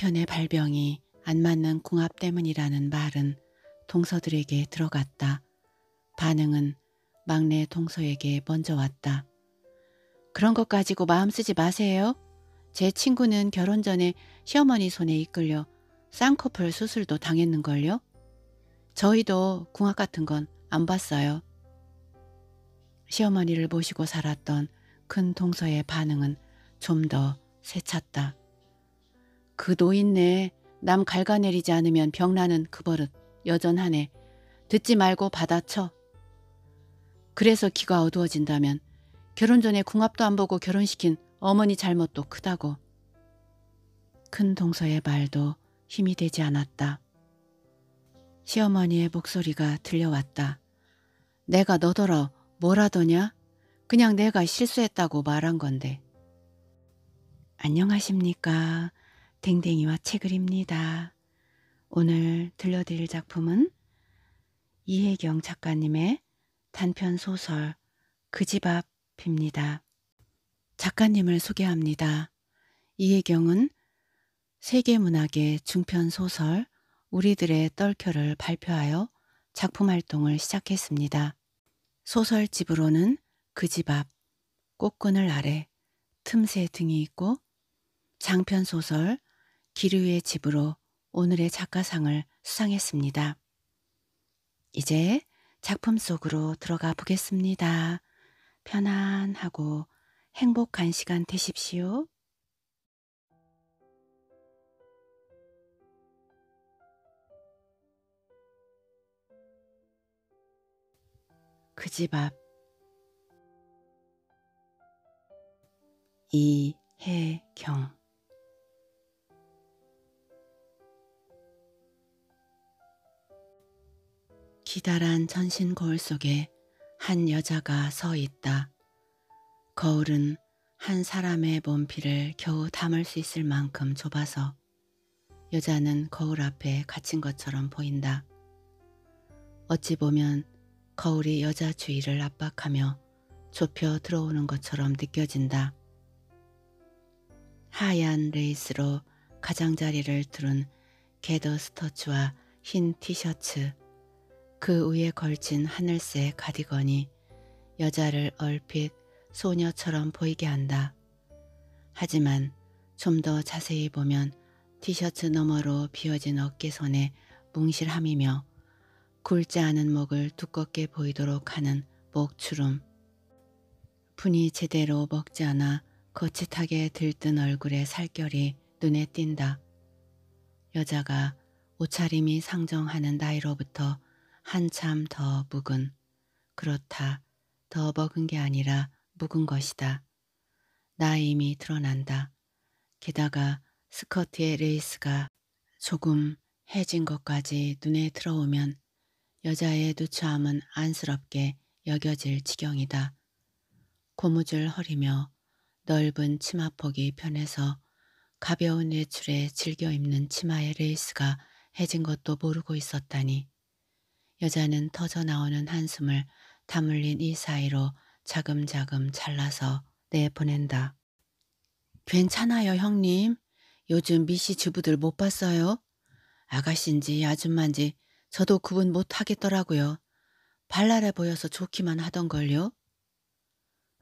남편의 발병이 안 맞는 궁합 때문이라는 말은 동서들에게 들어갔다. 반응은 막내 동서에게 먼저 왔다. 그런 것 가지고 마음 쓰지 마세요. 제 친구는 결혼 전에 시어머니 손에 이끌려 쌍꺼풀 수술도 당했는걸요. 저희도 궁합 같은 건 안 봤어요. 시어머니를 모시고 살았던 큰 동서의 반응은 좀 더 세찼다. 그 노인네 남 갈가내리지 않으면 병나는 그 버릇 여전하네. 듣지 말고 받아쳐. 그래서 귀가 어두워진다면 결혼 전에 궁합도 안 보고 결혼시킨 어머니 잘못도 크다고. 큰 동서의 말도 힘이 되지 않았다. 시어머니의 목소리가 들려왔다. 내가 너더러 뭐라더냐? 그냥 내가 실수했다고 말한 건데. 안녕하십니까. 댕댕이와 책을 입니다. 오늘 들려드릴 작품은 이혜경 작가님의 단편 소설 그 집 앞입니다. 작가님을 소개합니다. 이혜경은 세계문학의 중편 소설 우리들의 떨켜를 발표하여 작품 활동을 시작했습니다. 소설집으로는 그 집 앞, 꽃그늘 아래, 틈새 등이 있고 장편 소설 기류의 집으로 오늘의 작가상을 수상했습니다. 이제 작품 속으로 들어가 보겠습니다. 편안하고 행복한 시간 되십시오. 그 집 앞. 이혜경 기다란 전신 거울 속에 한 여자가 서 있다. 거울은 한 사람의 몸피를 겨우 담을 수 있을 만큼 좁아서 여자는 거울 앞에 갇힌 것처럼 보인다. 어찌 보면 거울이 여자 주위를 압박하며 좁혀 들어오는 것처럼 느껴진다. 하얀 레이스로 가장자리를 두른 게더 스터츠와 흰 티셔츠, 그 위에 걸친 하늘색 가디건이 여자를 얼핏 소녀처럼 보이게 한다. 하지만 좀 더 자세히 보면 티셔츠 너머로 비어진 어깨선의 뭉실함이며 굵지 않은 목을 두껍게 보이도록 하는 목추름. 분이 제대로 먹지 않아 거칠하게 들뜬 얼굴의 살결이 눈에 띈다. 여자가 옷차림이 상정하는 나이로부터 한참 더 묵은 그렇다 더 먹은 게 아니라 묵은 것이다. 나의 힘이 드러난다. 게다가 스커트의 레이스가 조금 해진 것까지 눈에 들어오면 여자의 누추함은 안쓰럽게 여겨질 지경이다. 고무줄 허리며 넓은 치마폭이 편해서 가벼운 외출에 즐겨 입는 치마의 레이스가 해진 것도 모르고 있었다니 여자는 터져나오는 한숨을 다물린 이 사이로 자금자금 잘라서 내보낸다. 괜찮아요 형님. 요즘 미시 주부들 못 봤어요. 아가씨인지 아줌마인지 저도 구분 못 하겠더라고요. 발랄해 보여서 좋기만 하던걸요.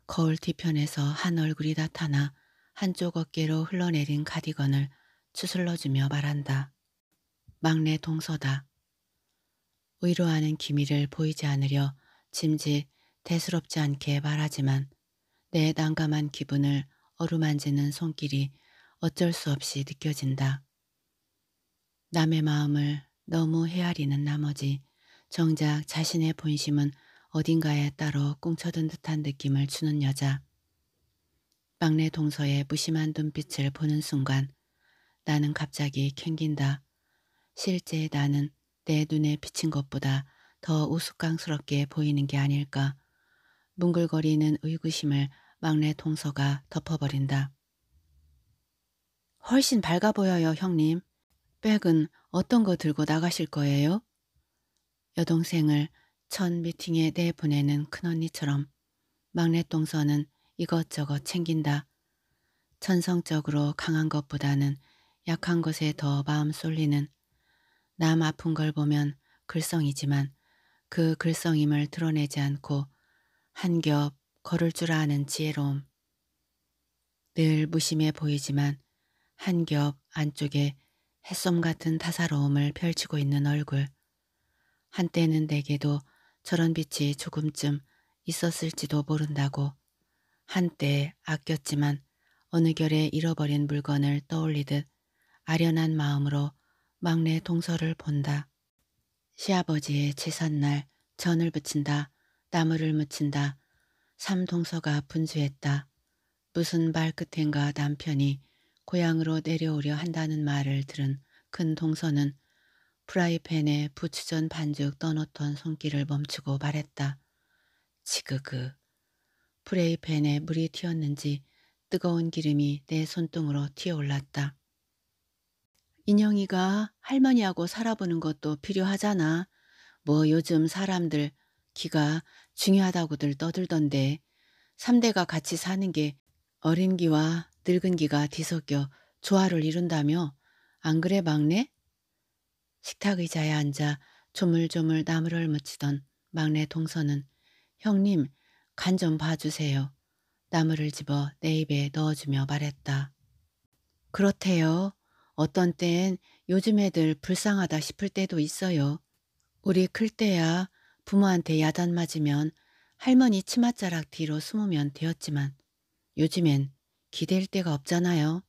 거울 뒤편에서 한 얼굴이 나타나 한쪽 어깨로 흘러내린 가디건을 추슬러주며 말한다. 막내 동서다. 의로하는 기미를 보이지 않으려 짐짓 대수롭지 않게 말하지만 내 난감한 기분을 어루만지는 손길이 어쩔 수 없이 느껴진다. 남의 마음을 너무 헤아리는 나머지 정작 자신의 본심은 어딘가에 따로 꽁쳐든 듯한 느낌을 주는 여자. 막내 동서의 무심한 눈빛을 보는 순간 나는 갑자기 캥긴다. 실제 나는 내 눈에 비친 것보다 더 우스꽝스럽게 보이는 게 아닐까. 뭉글거리는 의구심을 막내 동서가 덮어버린다. 훨씬 밝아 보여요, 형님. 백은 어떤 거 들고 나가실 거예요? 여동생을 첫 미팅에 내보내는 큰언니처럼 막내 동서는 이것저것 챙긴다. 천성적으로 강한 것보다는 약한 것에 더 마음 쏠리는 남 아픈 걸 보면 글썽이지만 그 글썽임을 드러내지 않고 한 겹 걸을 줄 아는 지혜로움. 늘 무심해 보이지만 한 겹 안쪽에 햇솜 같은 다사로움을 펼치고 있는 얼굴. 한때는 내게도 저런 빛이 조금쯤 있었을지도 모른다고 한때 아꼈지만 어느 결에 잃어버린 물건을 떠올리듯 아련한 마음으로 막내 동서를 본다. 시아버지의 제삿날 전을 붙인다. 나무를 묻힌다. 삼동서가 분주했다. 무슨 발끝엔가 남편이 고향으로 내려오려 한다는 말을 들은 큰 동서는 프라이팬에 부추전 반죽 떠놓던 손길을 멈추고 말했다. 지그그. 프라이팬에 물이 튀었는지 뜨거운 기름이 내 손등으로 튀어올랐다. 인형이가 할머니하고 살아보는 것도 필요하잖아. 뭐 요즘 사람들 기가 중요하다고들 떠들던데 3대가 같이 사는 게 어린 기와 늙은 기가 뒤섞여 조화를 이룬다며 안 그래 막내? 식탁 의자에 앉아 조물조물 나무를 묻히던 막내 동서는 형님 간 좀 봐주세요. 나무를 집어 내 입에 넣어주며 말했다. 그렇대요. 어떤 땐 요즘 애들 불쌍하다 싶을 때도 있어요. 우리 클 때야 부모한테 야단 맞으면 할머니 치맛자락 뒤로 숨으면 되었지만 요즘엔 기댈 데가 없잖아요.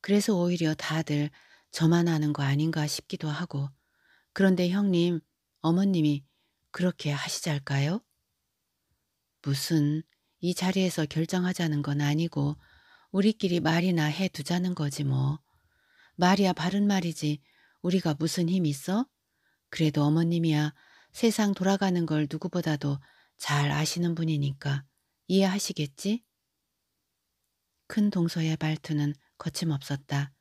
그래서 오히려 다들 저만 아는 거 아닌가 싶기도 하고 그런데 형님, 어머님이 그렇게 하시잘까요? 무슨 이 자리에서 결정하자는 건 아니고 우리끼리 말이나 해두자는 거지 뭐. 말이야 바른 말이지. 우리가 무슨 힘 있어? 그래도 어머님이야 세상 돌아가는 걸 누구보다도 잘 아시는 분이니까 이해하시겠지? 큰 동서의 말투는 거침없었다.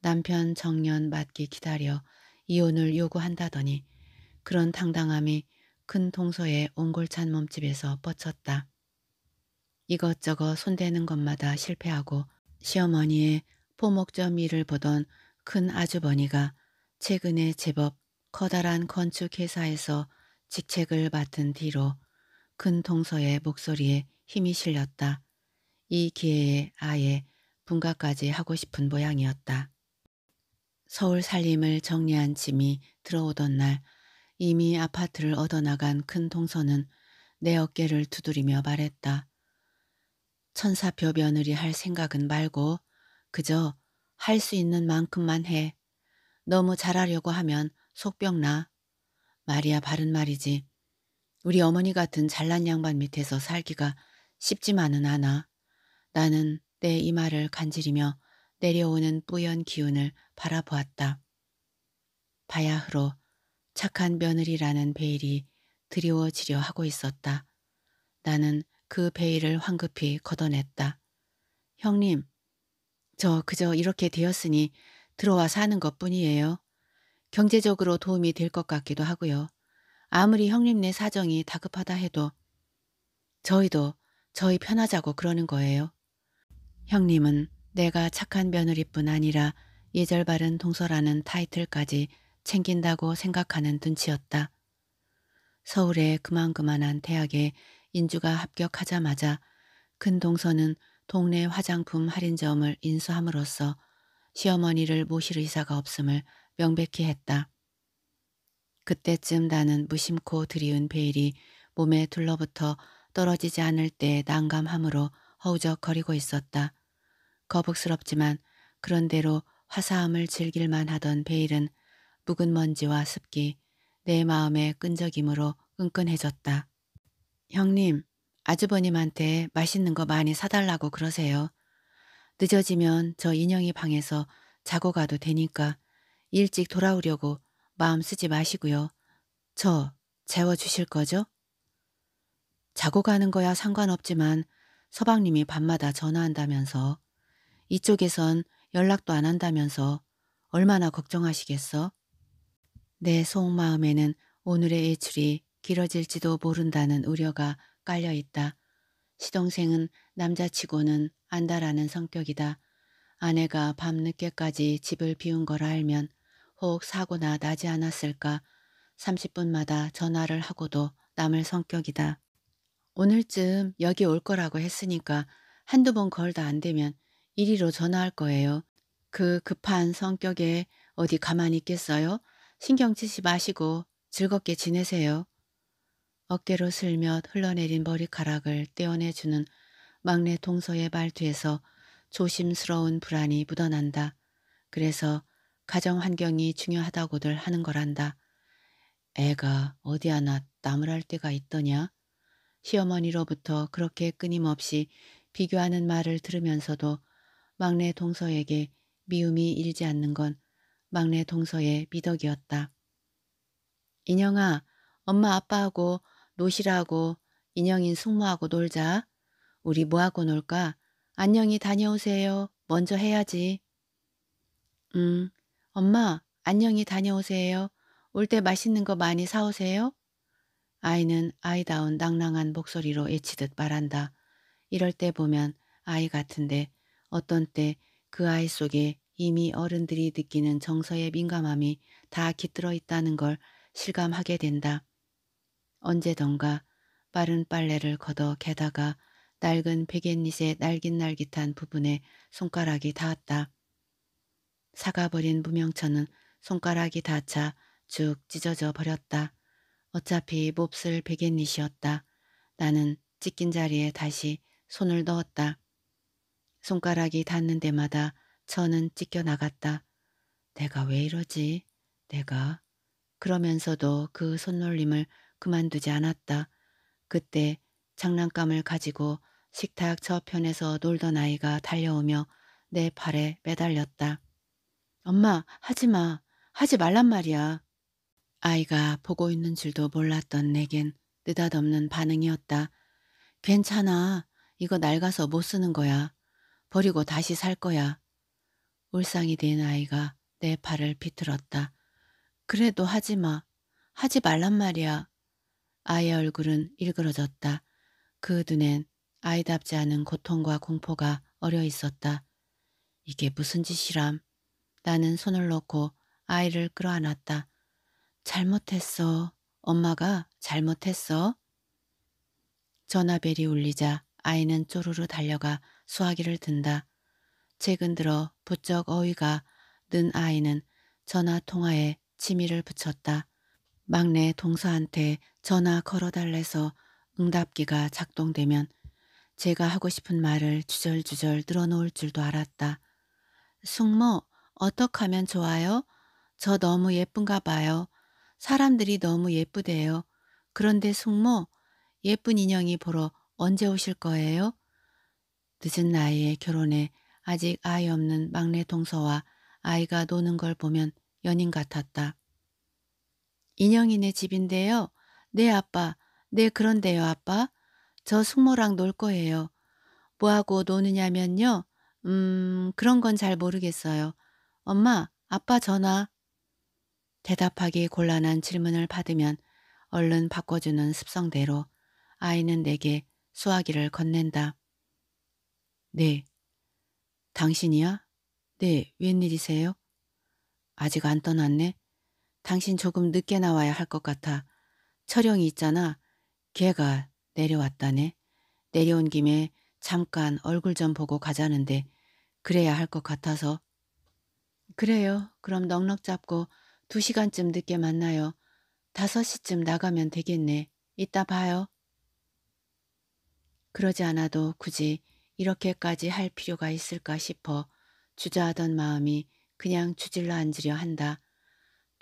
남편 정년 맞기 기다려 이혼을 요구한다더니 그런 당당함이 큰 동서의 옹골찬 몸집에서 뻗쳤다. 이것저것 손대는 것마다 실패하고 시어머니의 포목점 일을 보던 큰 아주버니가 최근에 제법 커다란 건축회사에서 직책을 맡은 뒤로 큰 동서의 목소리에 힘이 실렸다. 이 기회에 아예 분가까지 하고 싶은 모양이었다. 서울 살림을 정리한 짐이 들어오던 날 이미 아파트를 얻어나간 큰 동서는 내 어깨를 두드리며 말했다. 천사표 며느리 할 생각은 말고 그저 할 수 있는 만큼만 해. 너무 잘하려고 하면 속병나. 말이야 바른 말이지. 우리 어머니 같은 잘난 양반 밑에서 살기가 쉽지만은 않아. 나는 내 이마를 간지리며 내려오는 뿌연 기운을 바라보았다. 바야흐로 착한 며느리라는 베일이 드리워지려 하고 있었다. 나는 그 베일을 황급히 걷어냈다. 형님, 저 그저 이렇게 되었으니 들어와 사는 것 뿐이에요. 경제적으로 도움이 될 것 같기도 하고요. 아무리 형님네 사정이 다급하다 해도 저희도 저희 편하자고 그러는 거예요. 형님은 내가 착한 며느리뿐 아니라 예절바른 동서라는 타이틀까지 챙긴다고 생각하는 눈치였다. 서울의 그만그만한 대학에 인주가 합격하자마자 큰 동서는 동네 화장품 할인점을 인수함으로써 시어머니를 모실 의사가 없음을 명백히 했다. 그때쯤 나는 무심코 들이운 베일이 몸에 둘러붙어 떨어지지 않을 때 난감함으로 허우적거리고 있었다. 거북스럽지만 그런대로 화사함을 즐길만 하던 베일은 묵은 먼지와 습기, 내 마음의 끈적임으로 끈끈해졌다. 형님, 아주버님한테 맛있는 거 많이 사달라고 그러세요. 늦어지면 저 인형이 방에서 자고 가도 되니까 일찍 돌아오려고 마음 쓰지 마시고요. 저 재워주실 거죠? 자고 가는 거야 상관없지만 서방님이 밤마다 전화한다면서 이쪽에선 연락도 안 한다면서 얼마나 걱정하시겠어? 내 속마음에는 오늘의 일출이 길어질지도 모른다는 우려가 깔려 있다. 시동생은 남자치고는 안다라는 성격이다. 아내가 밤늦게까지 집을 비운 걸 알면 혹 사고나 나지 않았을까 30분마다 전화를 하고도 남을 성격이다. 오늘쯤 여기 올 거라고 했으니까 한두 번 걸다 안 되면 이리로 전화할 거예요. 그 급한 성격에 어디 가만히 있겠어요? 신경 치지 마시고 즐겁게 지내세요. 어깨로 슬며 흘러내린 머리카락을 떼어내주는 막내 동서의 발뒤에서 조심스러운 불안이 묻어난다. 그래서 가정 환경이 중요하다고들 하는 거란다. 애가 어디 하나 나무랄 데가 있더냐? 시어머니로부터 그렇게 끊임없이 비교하는 말을 들으면서도 막내 동서에게 미움이 일지 않는 건 막내 동서의 미덕이었다. 인영아, 엄마 아빠하고 노시라하고 인형인 숙모하고 놀자. 우리 뭐하고 놀까? 안녕히 다녀오세요. 먼저 해야지. 음, 엄마 안녕히 다녀오세요. 올 때 맛있는 거 많이 사오세요. 아이는 아이다운 낭랑한 목소리로 외치듯 말한다. 이럴 때 보면 아이 같은데 어떤 때 그 아이 속에 이미 어른들이 느끼는 정서의 민감함이 다 깃들어 있다는 걸 실감하게 된다. 언제던가 빠른 빨래를 걷어 개다가 낡은 베갯닛의 날깃날깃한 부분에 손가락이 닿았다. 사가버린 무명천은 손가락이 닿자 쭉 찢어져 버렸다. 어차피 몹쓸 베갯닛이었다. 나는 찢긴 자리에 다시 손을 넣었다. 손가락이 닿는 데마다 천은 찢겨 나갔다. 내가 왜 이러지? 내가? 그러면서도 그 손놀림을 그만두지 않았다. 그때 장난감을 가지고 식탁 저편에서 놀던 아이가 달려오며 내팔에 매달렸다. 엄마 하지마 하지 말란 말이야. 아이가 보고 있는 줄도 몰랐던 내겐 느닷없는 반응이었다. 괜찮아. 이거 낡아서 못 쓰는 거야. 버리고 다시 살 거야. 울상이 된 아이가 내 팔을 비틀었다. 그래도 하지 마. 하지 말란 말이야. 아이의 얼굴은 일그러졌다. 그 눈엔 아이답지 않은 고통과 공포가 어려 있었다. 이게 무슨 짓이람. 나는 손을 놓고 아이를 끌어안았다. 잘못했어. 엄마가 잘못했어. 전화벨이 울리자 아이는 쪼르르 달려가 수화기를 든다. 최근 들어 부쩍 어휘가는 아이는 전화 통화에 치밀를 붙였다. 막내 동서한테 전화 걸어달래서 응답기가 작동되면 제가 하고 싶은 말을 주절주절 늘어놓을 줄도 알았다. 숙모, 어떻게 하면 좋아요? 저 너무 예쁜가 봐요. 사람들이 너무 예쁘대요. 그런데 숙모, 예쁜 인형이 보러 언제 오실 거예요? 늦은 나이에 결혼해 아직 아이 없는 막내 동서와 아이가 노는 걸 보면 연인 같았다. 인형이네 집인데요. 네, 아빠. 네, 그런데요, 아빠. 저 숙모랑 놀 거예요. 뭐하고 노느냐면요. 음, 그런 건 잘 모르겠어요. 엄마, 아빠 전화. 대답하기 곤란한 질문을 받으면 얼른 바꿔주는 습성대로 아이는 내게 수화기를 건넨다. 네. 당신이야? 네, 웬일이세요? 아직 안 떠났네? 당신 조금 늦게 나와야 할 것 같아. 철영이 있잖아. 걔가 내려왔다네. 내려온 김에 잠깐 얼굴 좀 보고 가자는데 그래야 할 것 같아서. 그래요. 그럼 넉넉 잡고 두시간쯤 늦게 만나요. 다섯 시쯤 나가면 되겠네. 이따 봐요. 그러지 않아도 굳이 이렇게까지 할 필요가 있을까 싶어 주저하던 마음이 그냥 주질러 앉으려 한다.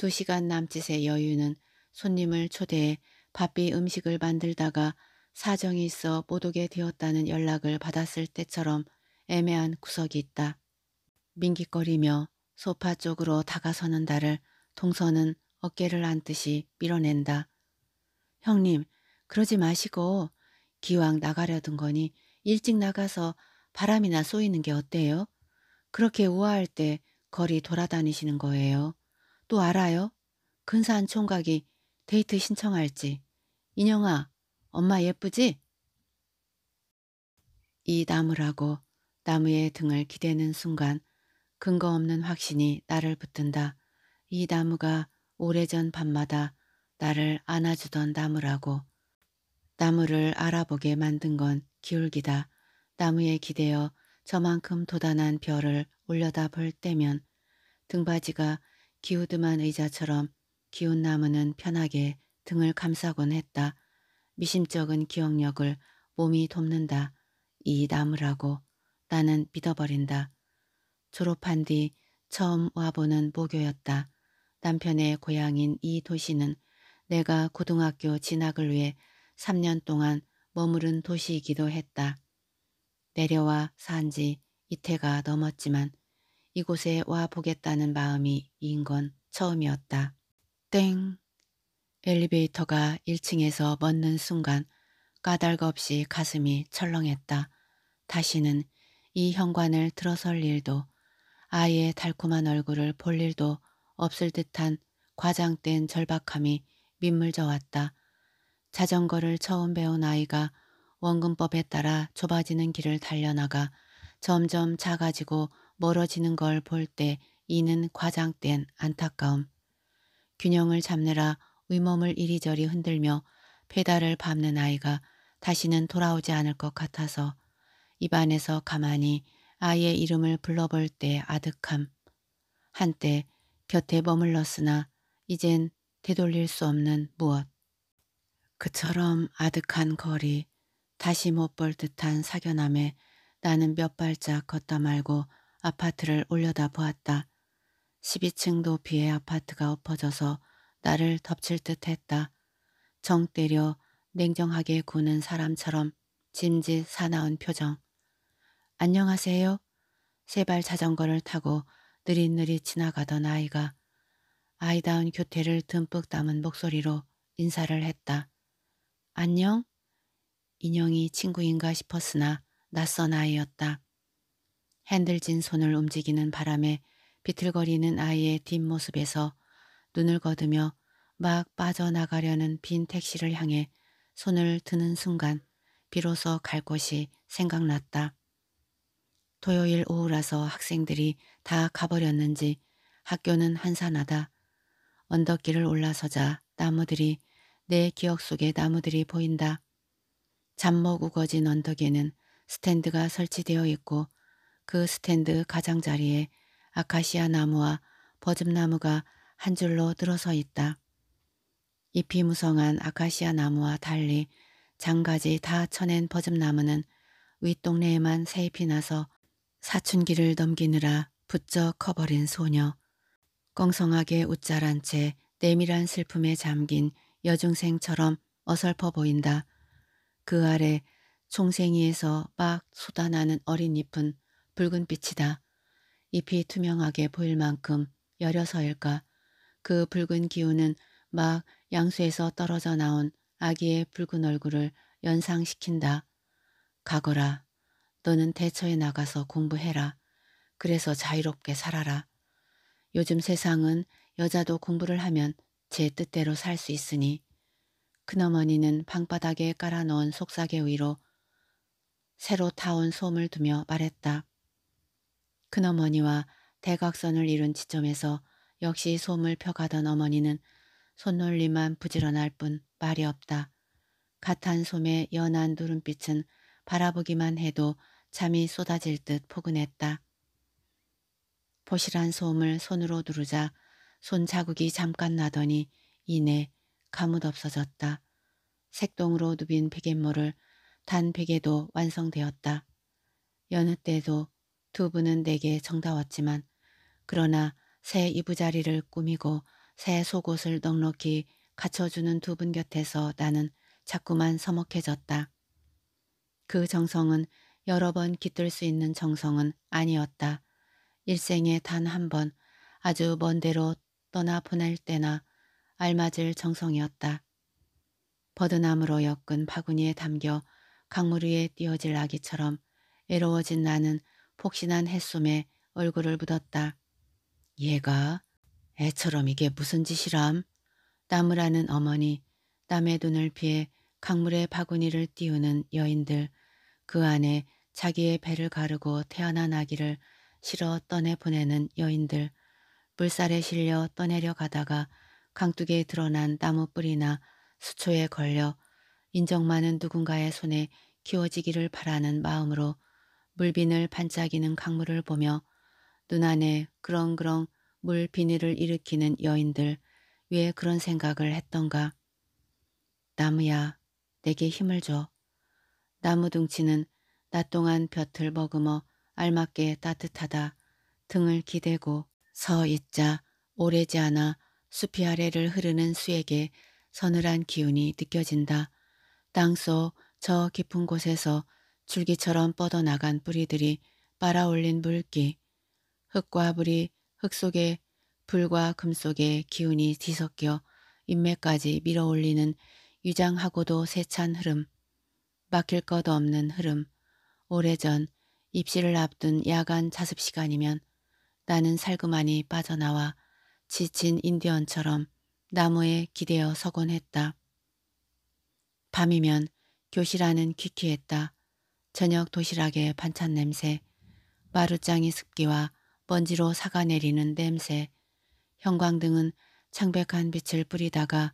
두 시간 남짓의 여유는 손님을 초대해 바삐 음식을 만들다가 사정이 있어 못 오게 되었다는 연락을 받았을 때처럼 애매한 구석이 있다. 민기거리며 소파 쪽으로 다가서는 달을 동서는 어깨를 안듯이 밀어낸다. 형님 그러지 마시고 기왕 나가려던 거니 일찍 나가서 바람이나 쏘이는 게 어때요? 그렇게 우아할 때 거리 돌아다니시는 거예요. 또 알아요? 근사한 총각이 데이트 신청할지. 인영아, 엄마 예쁘지? 이 나무라고 나무의 등을 기대는 순간 근거 없는 확신이 나를 붙든다. 이 나무가 오래전 밤마다 나를 안아주던 나무라고. 나무를 알아보게 만든 건 기울기다. 나무에 기대어 저만큼 도단한 별을 올려다 볼 때면 등받이가 기우드만 의자처럼 기운 나무는 편하게 등을 감싸곤 했다. 미심쩍은 기억력을 몸이 돕는다. 이 나무라고 나는 믿어버린다. 졸업한 뒤 처음 와보는 모교였다. 남편의 고향인 이 도시는 내가 고등학교 진학을 위해 3년 동안 머무른 도시이기도 했다. 내려와 산지 이태가 넘었지만 이곳에 와 보겠다는 마음이 인 건 처음이었다. 땡! 엘리베이터가 1층에서 멎는 순간 까닭없이 가슴이 철렁했다. 다시는 이 현관을 들어설 일도 아이 달콤한 얼굴을 볼 일도 없을 듯한 과장된 절박함이 민물져 왔다. 자전거를 처음 배운 아이가 원근법에 따라 좁아지는 길을 달려나가 점점 작아지고 멀어지는 걸 볼 때 이는 과장된 안타까움. 균형을 잡느라 의몸을 이리저리 흔들며 페달을 밟는 아이가 다시는 돌아오지 않을 것 같아서 입안에서 가만히 아이의 이름을 불러볼 때 아득함. 한때 곁에 머물렀으나 이젠 되돌릴 수 없는 무엇. 그처럼 아득한 거리, 다시 못 볼 듯한 사견함에 나는 몇 발짝 걷다 말고 아파트를 올려다 보았다. 12층도 비의 아파트가 엎어져서 나를 덮칠 듯 했다. 정 때려 냉정하게 구는 사람처럼 짐짓 사나운 표정. 안녕하세요. 세발 자전거를 타고 느릿느릿 지나가던 아이가 아이다운 교태를 듬뿍 담은 목소리로 인사를 했다. 안녕? 인형이 친구인가 싶었으나 낯선 아이였다. 핸들진 손을 움직이는 바람에 비틀거리는 아이의 뒷모습에서 눈을 거두며 막 빠져나가려는 빈 택시를 향해 손을 드는 순간 비로소 갈 곳이 생각났다. 토요일 오후라서 학생들이 다 가버렸는지 학교는 한산하다. 언덕길을 올라서자 나무들이 내 기억 속에 나무들이 보인다. 잠목 우거진 언덕에는 스탠드가 설치되어 있고 그 스탠드 가장자리에 아카시아 나무와 버즘나무가 한 줄로 들어서 있다. 잎이 무성한 아카시아 나무와 달리 장가지 다 쳐낸 버즘나무는 윗동네에만 새잎이 나서 사춘기를 넘기느라 부쩍 커버린 소녀. 껑성하게 웃자란 채 내밀한 슬픔에 잠긴 여중생처럼 어설퍼 보인다. 그 아래 총생이에서 막 쏟아나는 어린 잎은 붉은 빛이다. 잎이 투명하게 보일 만큼 여려서일까 그 붉은 기운은 막 양수에서 떨어져 나온 아기의 붉은 얼굴을 연상시킨다. 가거라. 너는 대처에 나가서 공부해라. 그래서 자유롭게 살아라. 요즘 세상은 여자도 공부를 하면 제 뜻대로 살 수 있으니 큰어머니는 방바닥에 깔아놓은 속삭개 위로 새로 타온 솜을 두며 말했다. 큰어머니와 대각선을 이룬 지점에서 역시 솜을 펴가던 어머니는 손놀림만 부지런할 뿐 말이 없다. 가탄 솜의 연한 누름빛은 바라보기만 해도 잠이 쏟아질 듯 포근했다. 보실한 솜을 손으로 누르자 손자국이 잠깐 나더니 이내 가뭇 없어졌다. 색동으로 누빈 베갯모를 단 베개도 완성되었다. 여느 때도 두 분은 내게 정다웠지만 그러나 새 이부자리를 꾸미고 새 속옷을 넉넉히 갖춰주는 두 분 곁에서 나는 자꾸만 서먹해졌다. 그 정성은 여러 번 깃들 수 있는 정성은 아니었다. 일생에 단 한 번 아주 먼 데로 떠나 보낼 때나 알맞을 정성이었다. 버드나무로 엮은 바구니에 담겨 강물 위에 띄어질 아기처럼 애로워진 나는 폭신한 햇솜에 얼굴을 묻었다. 얘가 애처럼 이게 무슨 짓이람? 땀을 하는 어머니, 땀의 눈을 피해 강물에 바구니를 띄우는 여인들, 그 안에 자기의 배를 가르고 태어난 아기를 실어 떠내 보내는 여인들, 물살에 실려 떠내려 가다가 강둑에 드러난 나무 뿌리나 수초에 걸려 인정 많은 누군가의 손에 키워지기를 바라는 마음으로 물빈을 반짝이는 강물을 보며 눈안에 그렁그렁 물비닐을 일으키는 여인들 왜 그런 생각을 했던가. 나무야 내게 힘을 줘. 나무 둥치는 낮 동안 볕을 머금어 알맞게 따뜻하다. 등을 기대고 서 있자 오래지 않아 숲이 아래를 흐르는 수에게 서늘한 기운이 느껴진다. 땅 속 저 깊은 곳에서 줄기처럼 뻗어나간 뿌리들이 빨아올린 물기, 흙과 물이 흙 속에 불과 금 속에 기운이 뒤섞여 인맥까지 밀어올리는 유장하고도 세찬 흐름, 막힐 것 없는 흐름, 오래전 입시를 앞둔 야간 자습 시간이면 나는 살그만이 빠져나와 지친 인디언처럼 나무에 기대어 서곤 했다. 밤이면 교실 안은 퀴퀴했다. 저녁 도시락에 반찬 냄새, 마루짱이 습기와 먼지로 사가내리는 냄새, 형광등은 창백한 빛을 뿌리다가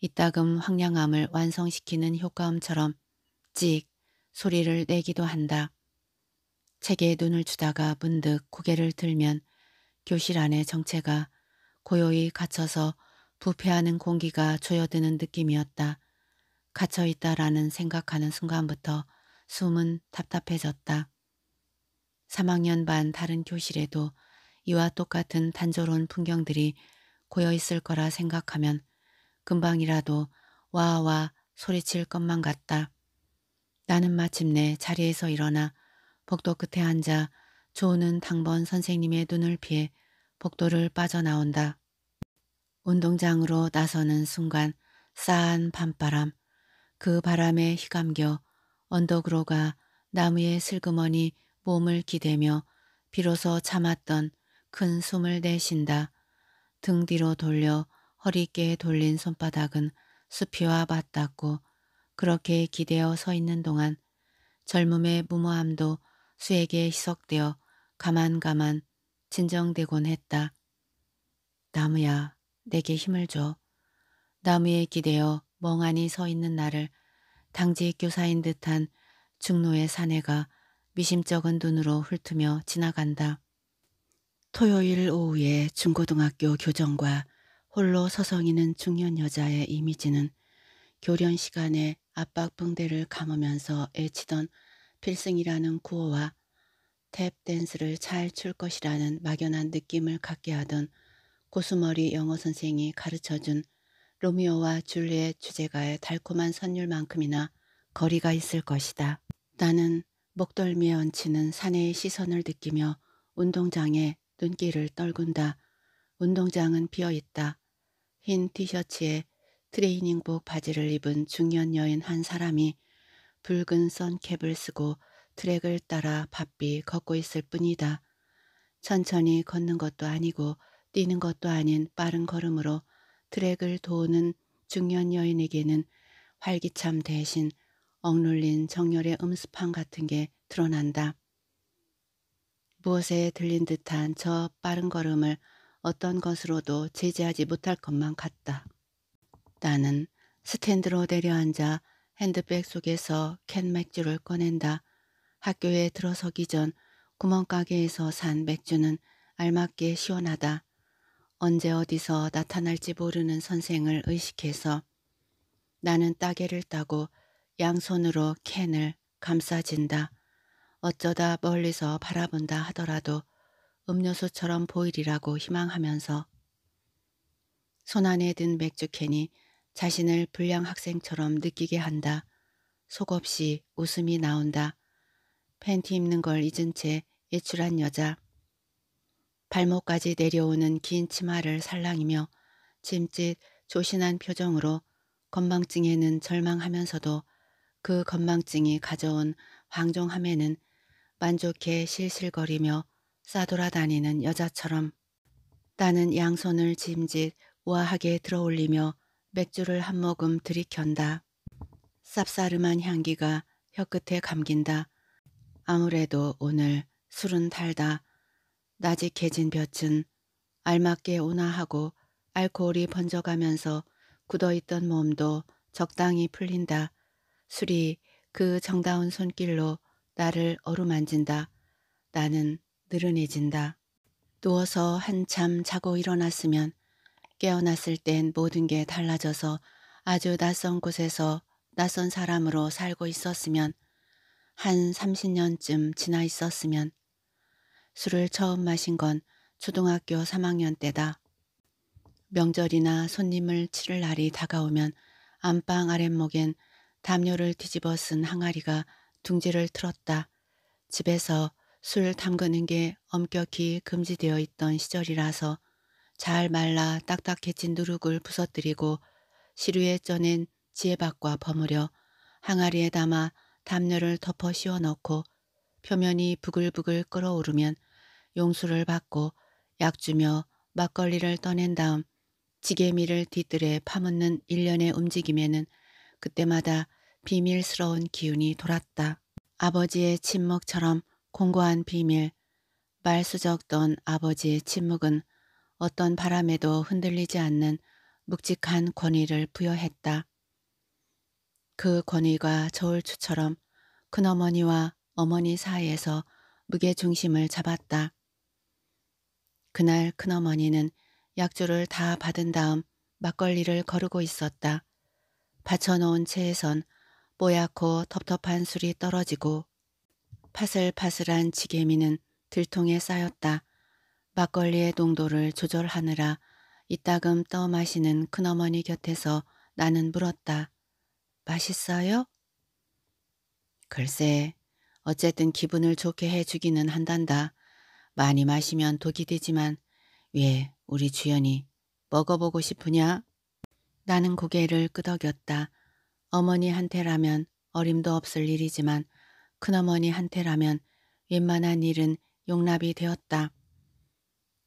이따금 황량함을 완성시키는 효과음처럼 찍 소리를 내기도 한다. 책에 눈을 주다가 문득 고개를 들면 교실 안의 정체가 고요히 갇혀서 부패하는 공기가 조여드는 느낌이었다. 갇혀있다라는 생각하는 순간부터 숨은 답답해졌다. 3학년 반 다른 교실에도 이와 똑같은 단조로운 풍경들이 고여 있을 거라 생각하면 금방이라도 와와 소리칠 것만 같다. 나는 마침내 자리에서 일어나 복도 끝에 앉아 조는 우 당번 선생님의 눈을 피해 복도를 빠져나온다. 운동장으로 나서는 순간 싸한 밤바람, 그 바람에 휘감겨 언덕으로가 나무의 슬그머니 몸을 기대며 비로소 참았던 큰 숨을 내쉰다. 등 뒤로 돌려 허리께에 돌린 손바닥은 수피와 맞닿고 그렇게 기대어 서 있는 동안 젊음의 무모함도 수에게 희석되어 가만가만 진정되곤 했다. 나무야, 내게 힘을 줘. 나무에 기대어 멍하니 서 있는 나를 당지 교사인 듯한 중로의 사내가 미심쩍은 눈으로 훑으며 지나간다. 토요일 오후에 중고등학교 교정과 홀로 서성이는 중년 여자의 이미지는 교련 시간에 압박 붕대를 감으면서 애치던 필승이라는 구호와 탭 댄스를 잘 출 것이라는 막연한 느낌을 갖게 하던 고수머리 영어 선생이 가르쳐준 로미오와 줄리엣 주제가의 달콤한 선율만큼이나 거리가 있을 것이다. 나는 목덜미에 얹히는 사내의 시선을 느끼며 운동장에 눈길을 떨군다. 운동장은 비어있다. 흰 티셔츠에 트레이닝복 바지를 입은 중년 여인 한 사람이 붉은 선캡을 쓰고 트랙을 따라 바삐 걷고 있을 뿐이다. 천천히 걷는 것도 아니고 뛰는 것도 아닌 빠른 걸음으로 트랙을 도우는 중년 여인에게는 활기참 대신 억눌린 정열의 음습함 같은 게 드러난다. 무엇에 들린 듯한 저 빠른 걸음을 어떤 것으로도 제재하지 못할 것만 같다. 나는 스탠드로 내려앉아 핸드백 속에서 캔 맥주를 꺼낸다. 학교에 들어서기 전 구멍가게에서 산 맥주는 알맞게 시원하다. 언제 어디서 나타날지 모르는 선생을 의식해서 나는 따개를 따고 양손으로 캔을 감싸진다. 어쩌다 멀리서 바라본다 하더라도 음료수처럼 보이리라고 희망하면서 손 안에 든 맥주캔이 자신을 불량 학생처럼 느끼게 한다. 속없이 웃음이 나온다. 팬티 입는 걸 잊은 채 예출한 여자. 발목까지 내려오는 긴 치마를 살랑이며 짐짓 조신한 표정으로 건망증에는 절망하면서도 그 건망증이 가져온 황종함에는 만족해 실실거리며 싸돌아다니는 여자처럼 나는 양손을 짐짓 우아하게 들어올리며 맥주를 한 모금 들이켠다. 쌉싸름한 향기가 혀끝에 감긴다. 아무래도 오늘 술은 달다. 나직해진 볕은 알맞게 온화하고 알코올이 번져가면서 굳어있던 몸도 적당히 풀린다. 술이 그 정다운 손길로 나를 어루만진다. 나는 느른해진다. 누워서 한참 자고 일어났으면 깨어났을 땐 모든 게 달라져서 아주 낯선 곳에서 낯선 사람으로 살고 있었으면 한 30년쯤 지나 있었으면 술을 처음 마신 건 초등학교 3학년 때다. 명절이나 손님을 치를 날이 다가오면 안방 아랫목엔 담요를 뒤집어 쓴 항아리가 둥지를 틀었다. 집에서 술 담그는 게 엄격히 금지되어 있던 시절이라서 잘 말라 딱딱해진 누룩을 부서뜨리고 시루에 쪄낸 지혜밥과 버무려 항아리에 담아 담요를 덮어 씌워 넣고 표면이 부글부글 끓어오르면 용수를 받고 약 주며 막걸리를 떠낸 다음 지게미를 뒤뜰에 파묻는 일련의 움직임에는 그때마다 비밀스러운 기운이 돌았다. 아버지의 침묵처럼 공고한 비밀, 말수적던 아버지의 침묵은 어떤 바람에도 흔들리지 않는 묵직한 권위를 부여했다. 그 권위가 저울추처럼 큰어머니와 어머니 사이에서 무게중심을 잡았다. 그날 큰어머니는 약주를 다 받은 다음 막걸리를 거르고 있었다. 받쳐놓은 채에선 뽀얗고 텁텁한 술이 떨어지고 파슬파슬한 지게미는 들통에 쌓였다. 막걸리의 농도를 조절하느라 이따금 떠 마시는 큰어머니 곁에서 나는 물었다. 맛있어요? 글쎄, 어쨌든 기분을 좋게 해주기는 한단다. 많이 마시면 독이 되지만 왜 우리 주연이 먹어보고 싶으냐? 나는 고개를 끄덕였다. 어머니한테라면 어림도 없을 일이지만 큰어머니한테라면 웬만한 일은 용납이 되었다.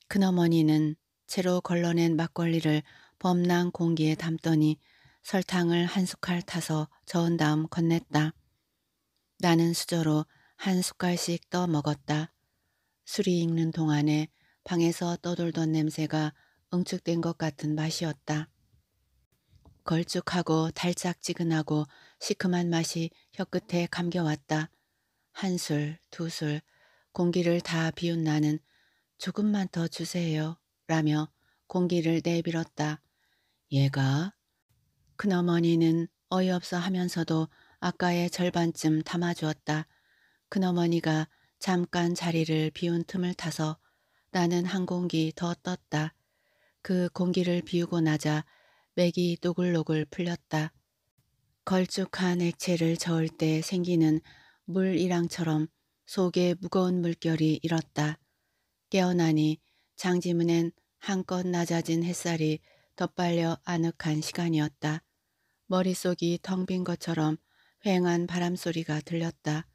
큰어머니는 채로 걸러낸 막걸리를 범랑 공기에 담더니 설탕을 한 숟갈 타서 저은 다음 건넸다. 나는 수저로 한 숟갈씩 떠 먹었다. 술이 익는 동안에 방에서 떠돌던 냄새가 응축된 것 같은 맛이었다. 걸쭉하고 달짝지근하고 시큼한 맛이 혀끝에 감겨왔다. 한 술, 두 술, 공기를 다 비운 나는 조금만 더 주세요. 라며 공기를 내밀었다. 얘가? 큰어머니는 어이없어 하면서도 아까의 절반쯤 담아주었다. 큰어머니가 잠깐 자리를 비운 틈을 타서 나는 한 공기 더 떴다. 그 공기를 비우고 나자 맥이 노글노글 풀렸다. 걸쭉한 액체를 저을 때 생기는 물이랑처럼 속에 무거운 물결이 일었다. 깨어나니 장지문엔 한껏 낮아진 햇살이 덧발려 아늑한 시간이었다. 머릿속이 텅 빈 것처럼 휑한 바람소리가 들렸다.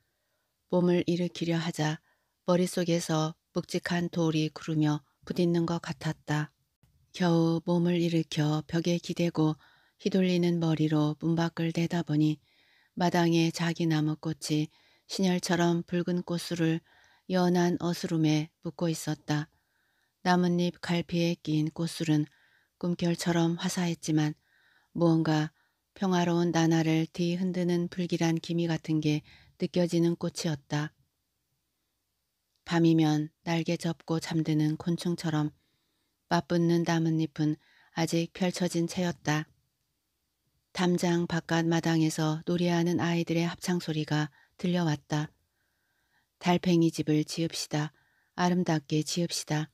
몸을 일으키려 하자 머릿속에서 묵직한 돌이 구르며 부딪는 것 같았다. 겨우 몸을 일으켜 벽에 기대고 휘둘리는 머리로 문 밖을 대다 보니 마당에 자기 나무꽃이 신혈처럼 붉은 꽃술을 연한 어스름에 묶고 있었다. 나뭇잎 갈피에 낀 꽃술은 꿈결처럼 화사했지만 무언가 평화로운 나날을 뒤흔드는 불길한 기미 같은 게 느껴지는 꽃이었다. 밤이면 날개 접고 잠드는 곤충처럼 맞붙는 나뭇잎은 아직 펼쳐진 채였다. 담장 바깥 마당에서 놀이하는 아이들의 합창소리가 들려왔다. 달팽이 집을 지읍시다. 아름답게 지읍시다.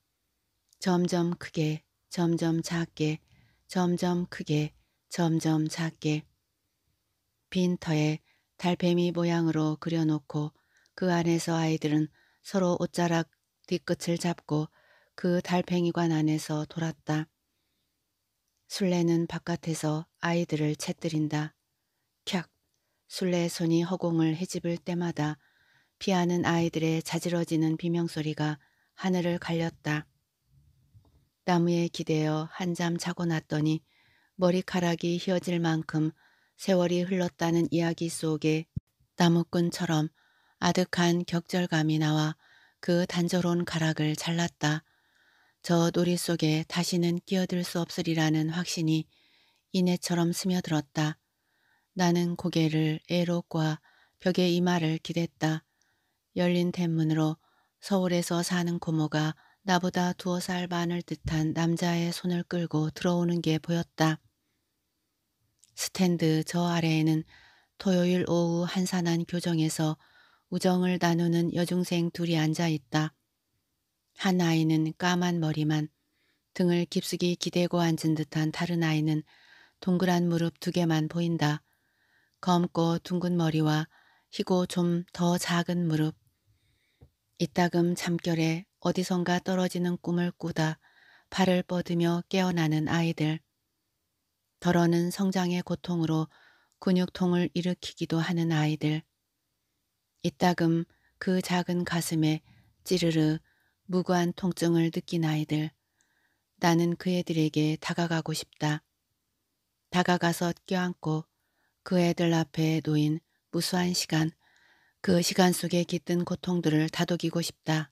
점점 크게, 점점 작게, 점점 크게, 점점 작게. 빈 터에 달팽이 모양으로 그려놓고 그 안에서 아이들은 서로 옷자락 뒤끝을 잡고 그 달팽이관 안에서 돌았다. 술래는 바깥에서 아이들을 채뜨린다. 캬! 술래의 손이 허공을 헤집을 때마다 피하는 아이들의 자지러지는 비명소리가 하늘을 갈렸다. 나무에 기대어 한잠 자고 났더니 머리카락이 휘어질 만큼 세월이 흘렀다는 이야기 속에 나무꾼처럼 아득한 격절감이 나와 그 단조로운 가락을 잘랐다. 저 놀이 속에 다시는 끼어들 수 없으리라는 확신이 이내처럼 스며들었다. 나는 고개를 애록과 벽에 이마를 기댔다. 열린 대문으로 서울에서 사는 고모가 나보다 두어 살 많을 듯한 남자의 손을 끌고 들어오는 게 보였다. 스탠드 저 아래에는 토요일 오후 한산한 교정에서 우정을 나누는 여중생 둘이 앉아있다. 한 아이는 까만 머리만 등을 깊숙이 기대고 앉은 듯한 다른 아이는 동그란 무릎 두 개만 보인다. 검고 둥근 머리와 희고 좀 더 작은 무릎. 이따금 잠결에 어디선가 떨어지는 꿈을 꾸다 발을 뻗으며 깨어나는 아이들. 더러는 성장의 고통으로 근육통을 일으키기도 하는 아이들. 이따금 그 작은 가슴에 찌르르 무고한 통증을 느낀 아이들. 나는 그 애들에게 다가가고 싶다. 다가가서 껴안고 그 애들 앞에 놓인 무수한 시간, 그 시간 속에 깃든 고통들을 다독이고 싶다.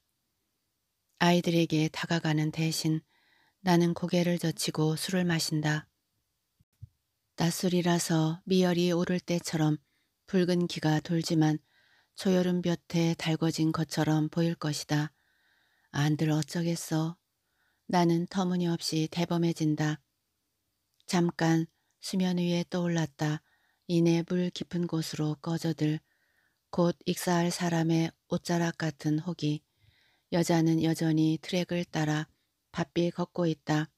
아이들에게 다가가는 대신 나는 고개를 젖히고 술을 마신다. 낮술이라서 미열이 오를 때처럼 붉은 기가 돌지만 초여름 볕에 달궈진 것처럼 보일 것이다. 안들 어쩌겠어. 나는 터무니없이 대범해진다. 잠깐 수면 위에 떠올랐다. 이내 물 깊은 곳으로 꺼져들 곧 익사할 사람의 옷자락 같은 혹이 여자는 여전히 트랙을 따라 바삐 걷고 있다.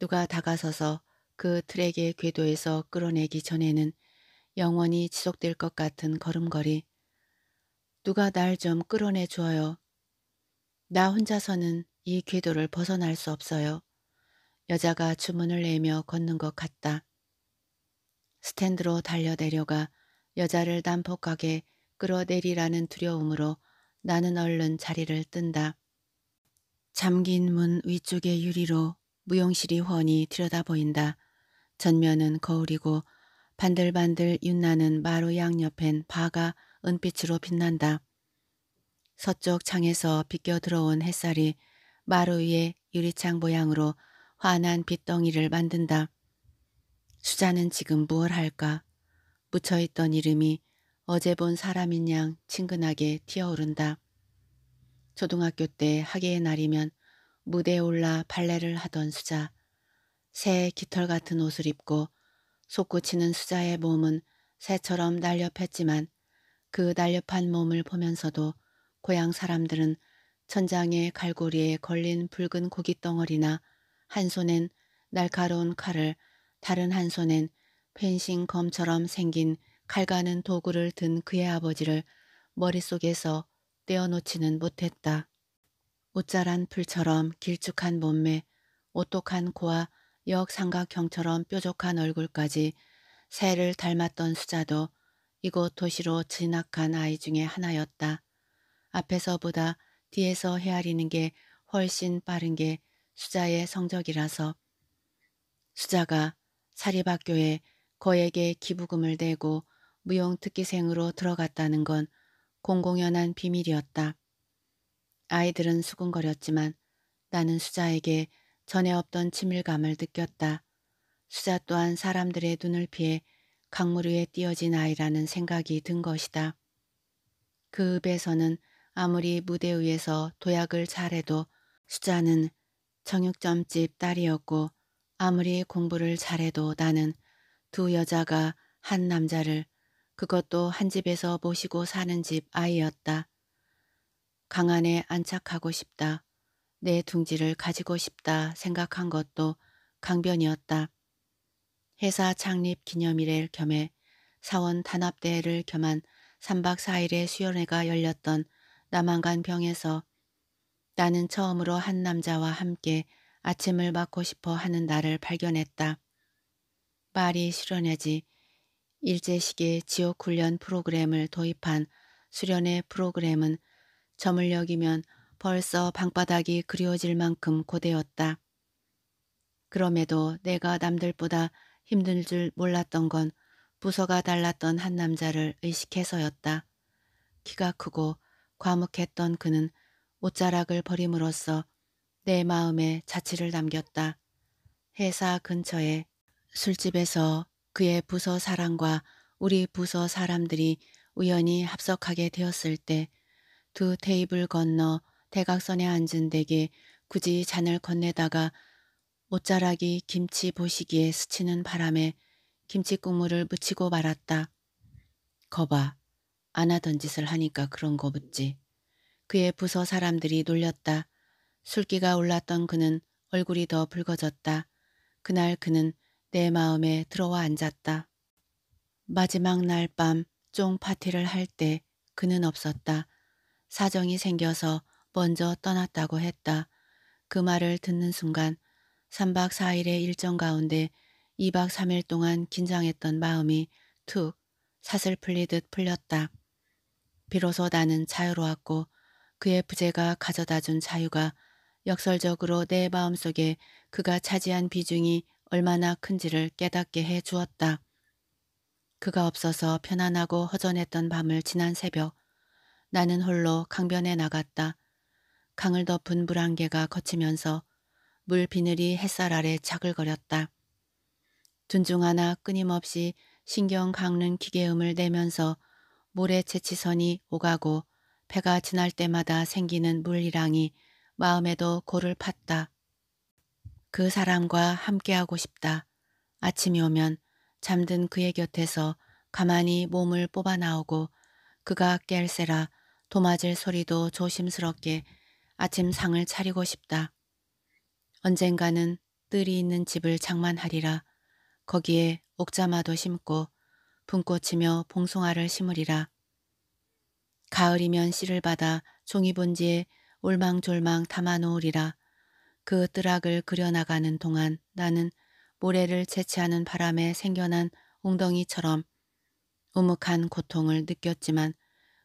누가 다가서서 그 트랙의 궤도에서 끌어내기 전에는 영원히 지속될 것 같은 걸음걸이. 누가 날 좀 끌어내 주어요. 나 혼자서는 이 궤도를 벗어날 수 없어요. 여자가 주문을 내며 걷는 것 같다. 스탠드로 달려 내려가 여자를 난폭하게 끌어내리라는 두려움으로 나는 얼른 자리를 뜬다. 잠긴 문 위쪽의 유리로 무용실이 훤히 들여다보인다. 전면은 거울이고 반들반들 윤나는 마루 양옆엔 바가 은빛으로 빛난다. 서쪽 창에서 비껴 들어온 햇살이 마루 위에 유리창 모양으로 환한 빛덩이를 만든다. 수자는 지금 무엇 할까? 묻혀있던 이름이 어제 본 사람인 양 친근하게 튀어오른다. 초등학교 때 학예의 날이면 무대에 올라 발레를 하던 수자. 새의 깃털 같은 옷을 입고 솟구치는 수자의 몸은 새처럼 날렵했지만 그 날렵한 몸을 보면서도 고향 사람들은 천장의 갈고리에 걸린 붉은 고깃덩어리나 한 손엔 날카로운 칼을 다른 한 손엔 펜싱 검처럼 생긴 칼가는 도구를 든 그의 아버지를 머릿속에서 떼어놓지는 못했다. 옷자란 풀처럼 길쭉한 몸매, 오똑한 코와 역삼각형처럼 뾰족한 얼굴까지 새를 닮았던 수자도 이곳 도시로 진학한 아이 중에 하나였다. 앞에서 보다 뒤에서 헤아리는 게 훨씬 빠른 게 수자의 성적이라서 수자가 사립학교에 거액의 기부금을 내고 무용특기생으로 들어갔다는 건 공공연한 비밀이었다. 아이들은 수군거렸지만 나는 수자에게 전에 없던 치밀감을 느꼈다. 수자 또한 사람들의 눈을 피해 강물 위에 띄어진 아이라는 생각이 든 것이다. 그 읍에서는 아무리 무대 위에서 도약을 잘해도 수자는 정육점집 딸이었고 아무리 공부를 잘해도 나는 두 여자가 한 남자를 그것도 한 집에서 모시고 사는 집 아이였다. 강안에 안착하고 싶다. 내 둥지를 가지고 싶다 생각한 것도 강변이었다. 회사 창립 기념일을 겸해 사원 단합대회를 겸한 3박 4일의 수련회가 열렸던 남한간 병에서 나는 처음으로 한 남자와 함께 아침을 맞고 싶어 하는 나를 발견했다. 말이 실현해지 일제식의 지옥훈련 프로그램을 도입한 수련회 프로그램은 점을 여기면 벌써 방바닥이 그리워질 만큼 고되었다. 그럼에도 내가 남들보다 힘든 줄 몰랐던 건 부서가 달랐던 한 남자를 의식해서였다. 키가 크고 과묵했던 그는 옷자락을 버림으로써 내 마음에 자취를 남겼다. 회사 근처에 술집에서 그의 부서 사람과 우리 부서 사람들이 우연히 합석하게 되었을 때 두 테이블 건너 대각선에 앉은 내게 굳이 잔을 건네다가 옷자락이 김치 보시기에 스치는 바람에 김치 국물을 묻히고 말았다. 거봐. 안 하던 짓을 하니까 그런 거 묻지. 그의 부서 사람들이 놀렸다. 술기가 올랐던 그는 얼굴이 더 붉어졌다. 그날 그는 내 마음에 들어와 앉았다. 마지막 날 밤 쫑 파티를 할 때 그는 없었다. 사정이 생겨서 먼저 떠났다고 했다. 그 말을 듣는 순간 3박 4일의 일정 가운데 2박 3일 동안 긴장했던 마음이 툭 사슬 풀리듯 풀렸다. 비로소 나는 자유로웠고 그의 부재가 가져다준 자유가 역설적으로 내 마음속에 그가 차지한 비중이 얼마나 큰지를 깨닫게 해 주었다. 그가 없어서 편안하고 허전했던 밤을 지난 새벽 나는 홀로 강변에 나갔다. 강을 덮은 물안개가 거치면서 물 비늘이 햇살 아래 자글거렸다. 둔중 하나 끊임없이 신경 강는 기계음을 내면서 모래 채치선이 오가고 배가 지날 때마다 생기는 물이랑이 마음에도 골을 팠다. 그 사람과 함께하고 싶다. 아침이 오면 잠든 그의 곁에서 가만히 몸을 뽑아 나오고 그가 깰세라 도맞을 소리도 조심스럽게 아침상을 차리고 싶다. 언젠가는 뜰이 있는 집을 장만하리라. 거기에 옥자마도 심고 분꽃이며 봉숭아를 심으리라. 가을이면 씨를 받아 종이본지에 울망졸망 담아놓으리라. 그 뜨락을 그려나가는 동안 나는 모래를 채취하는 바람에 생겨난 웅덩이처럼 우묵한 고통을 느꼈지만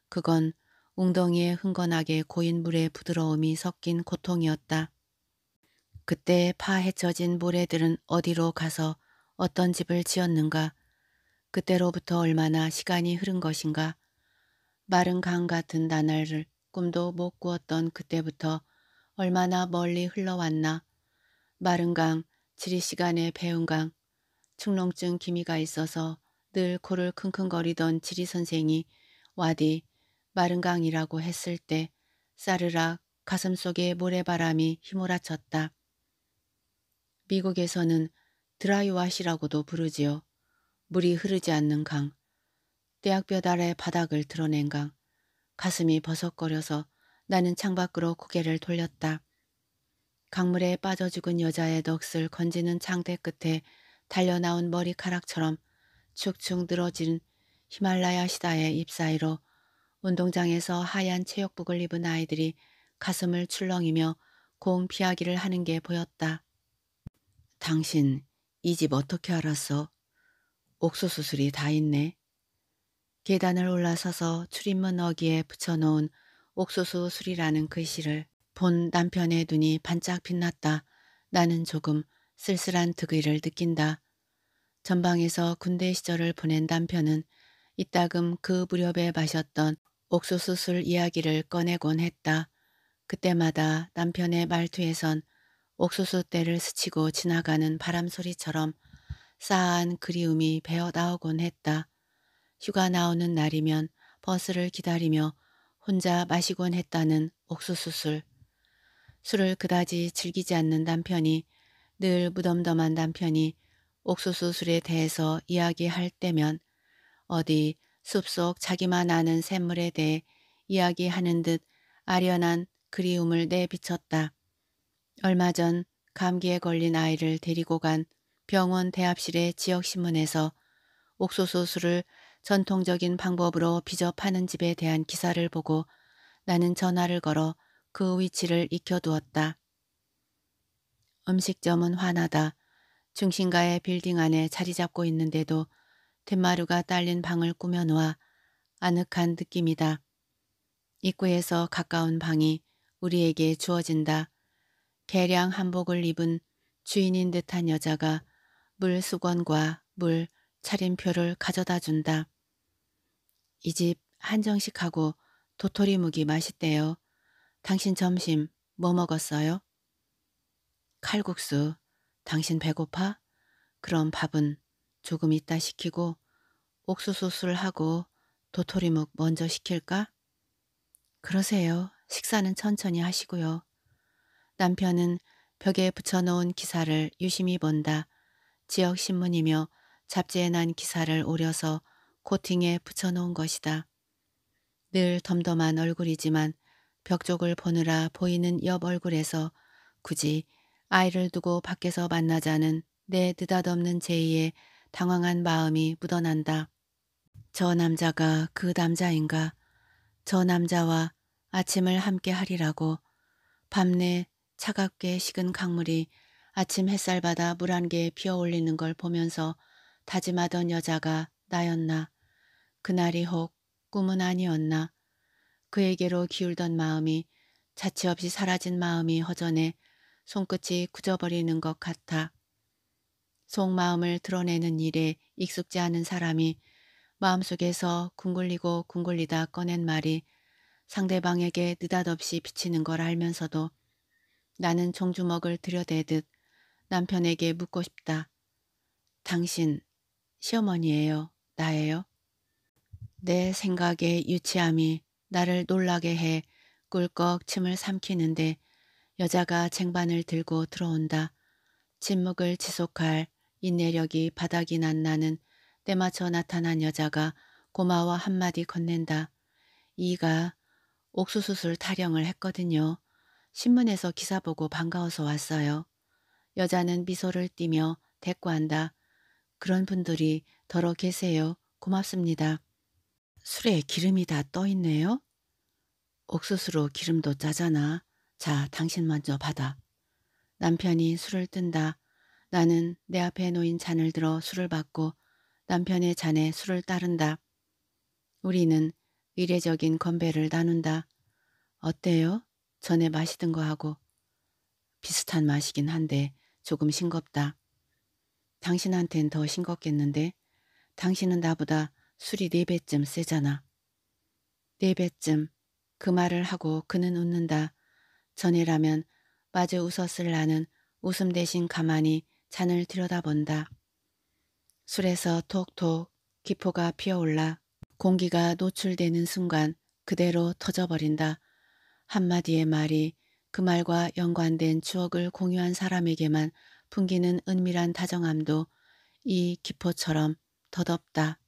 그건 웅덩이에 흥건하게 고인 물의 부드러움이 섞인 고통이었다. 그때 파헤쳐진 모래들은 어디로 가서 어떤 집을 지었는가? 그때로부터 얼마나 시간이 흐른 것인가? 마른 강 같은 나날을 꿈도 못 꾸었던 그때부터 얼마나 멀리 흘러왔나? 마른 강, 지리 시간에 배운 강, 충농증 기미가 있어서 늘 코를 킁킁거리던 지리 선생이 와디 마른 강이라고 했을 때 싸르락 가슴 속에 모래바람이 휘몰아쳤다. 미국에서는 드라이와시라고도 부르지요. 물이 흐르지 않는 강, 대학볕 아의 바닥을 드러낸 강, 가슴이 버석거려서 나는 창밖으로 고개를 돌렸다. 강물에 빠져 죽은 여자의 넋을 건지는 창대 끝에 달려나온 머리카락처럼 축축 늘어진 히말라야 시다의 잎사이로 운동장에서 하얀 체육복을 입은 아이들이 가슴을 출렁이며 공 피하기를 하는 게 보였다. 당신 이 집 어떻게 알았어? 옥수수술이 다 있네. 계단을 올라서서 출입문 어기에 붙여놓은 옥수수술이라는 글씨를 본 남편의 눈이 반짝 빛났다. 나는 조금 쓸쓸한 득의를 느낀다. 전방에서 군대 시절을 보낸 남편은 이따금 그 무렵에 마셨던 옥수수술 이야기를 꺼내곤 했다. 그때마다 남편의 말투에선 옥수수대를 스치고 지나가는 바람소리처럼 싸한 그리움이 배어 나오곤 했다. 휴가 나오는 날이면 버스를 기다리며 혼자 마시곤 했다는 옥수수술. 술을 그다지 즐기지 않는 남편이 늘 무덤덤한 남편이 옥수수술에 대해서 이야기할 때면 어디 숲속 자기만 아는 샘물에 대해 이야기하는 듯 아련한 그리움을 내비쳤다. 얼마 전 감기에 걸린 아이를 데리고 간 병원 대합실의 지역신문에서 옥수수술을 전통적인 방법으로 비접하는 집에 대한 기사를 보고 나는 전화를 걸어 그 위치를 익혀두었다. 음식점은 환하다. 중심가의 빌딩 안에 자리 잡고 있는데도 덴마루가 딸린 방을 꾸며놓아 아늑한 느낌이다. 입구에서 가까운 방이 우리에게 주어진다. 개량 한복을 입은 주인인 듯한 여자가 물 수건과 물 차림표를 가져다 준다. 이 집 한정식하고 도토리 묵이 맛있대요. 당신 점심 뭐 먹었어요? 칼국수. 당신 배고파? 그럼 밥은 조금 이따 시키고 옥수수술 하고 도토리묵 먼저 시킬까? 그러세요. 식사는 천천히 하시고요. 남편은 벽에 붙여놓은 기사를 유심히 본다. 지역신문이며 잡지에 난 기사를 오려서 코팅에 붙여놓은 것이다. 늘 덤덤한 얼굴이지만 벽 쪽을 보느라 보이는 옆 얼굴에서 굳이 아이를 두고 밖에서 만나자는 내 느닷없는 제의에 당황한 마음이 묻어난다. 저 남자가 그 남자인가? 저 남자와 아침을 함께 하리라고 밤내 차갑게 식은 강물이 아침 햇살받아 물 한 개에 피어올리는 걸 보면서 다짐하던 여자가 나였나. 그날이 혹 꿈은 아니었나. 그에게로 기울던 마음이 자취 없이 사라진 마음이 허전해 손끝이 굳어버리는 것 같아. 속마음을 드러내는 일에 익숙지 않은 사람이 마음속에서 궁글리고궁글리다 꺼낸 말이 상대방에게 느닷없이 비치는 걸 알면서도 나는 종주먹을 들여대듯 남편에게 묻고 싶다. 당신 시어머니예요? 나예요? 내 생각의 유치함이 나를 놀라게 해 꿀꺽 침을 삼키는데 여자가 쟁반을 들고 들어온다. 침묵을 지속할 인내력이 바닥이 난 나는 때마저 나타난 여자가 고마워 한마디 건넨다. 이가 옥수수술 타령을 했거든요. 신문에서 기사 보고 반가워서 왔어요. 여자는 미소를 띠며 대꾸한다. 그런 분들이 더러 계세요. 고맙습니다. 술에 기름이 다 떠있네요. 옥수수로 기름도 짜잖아. 자, 당신 먼저 받아. 남편이 술을 뜬다. 나는 내 앞에 놓인 잔을 들어 술을 받고 남편의 잔에 술을 따른다. 우리는 이례적인 건배를 나눈다. 어때요? 전에 마시던 거하고 비슷한 맛이긴 한데 조금 싱겁다. 당신한텐 더 싱겁겠는데 당신은 나보다 술이 네 배쯤 세잖아. 네 배쯤 그 말을 하고 그는 웃는다. 전에라면마저 웃었을 나는 웃음 대신 가만히 잔을 들여다본다. 술에서 톡톡 기포가 피어올라 공기가 노출되는 순간 그대로 터져버린다. 한마디의 말이 그 말과 연관된 추억을 공유한 사람에게만 풍기는 은밀한 다정함도 이 기포처럼 덧없다.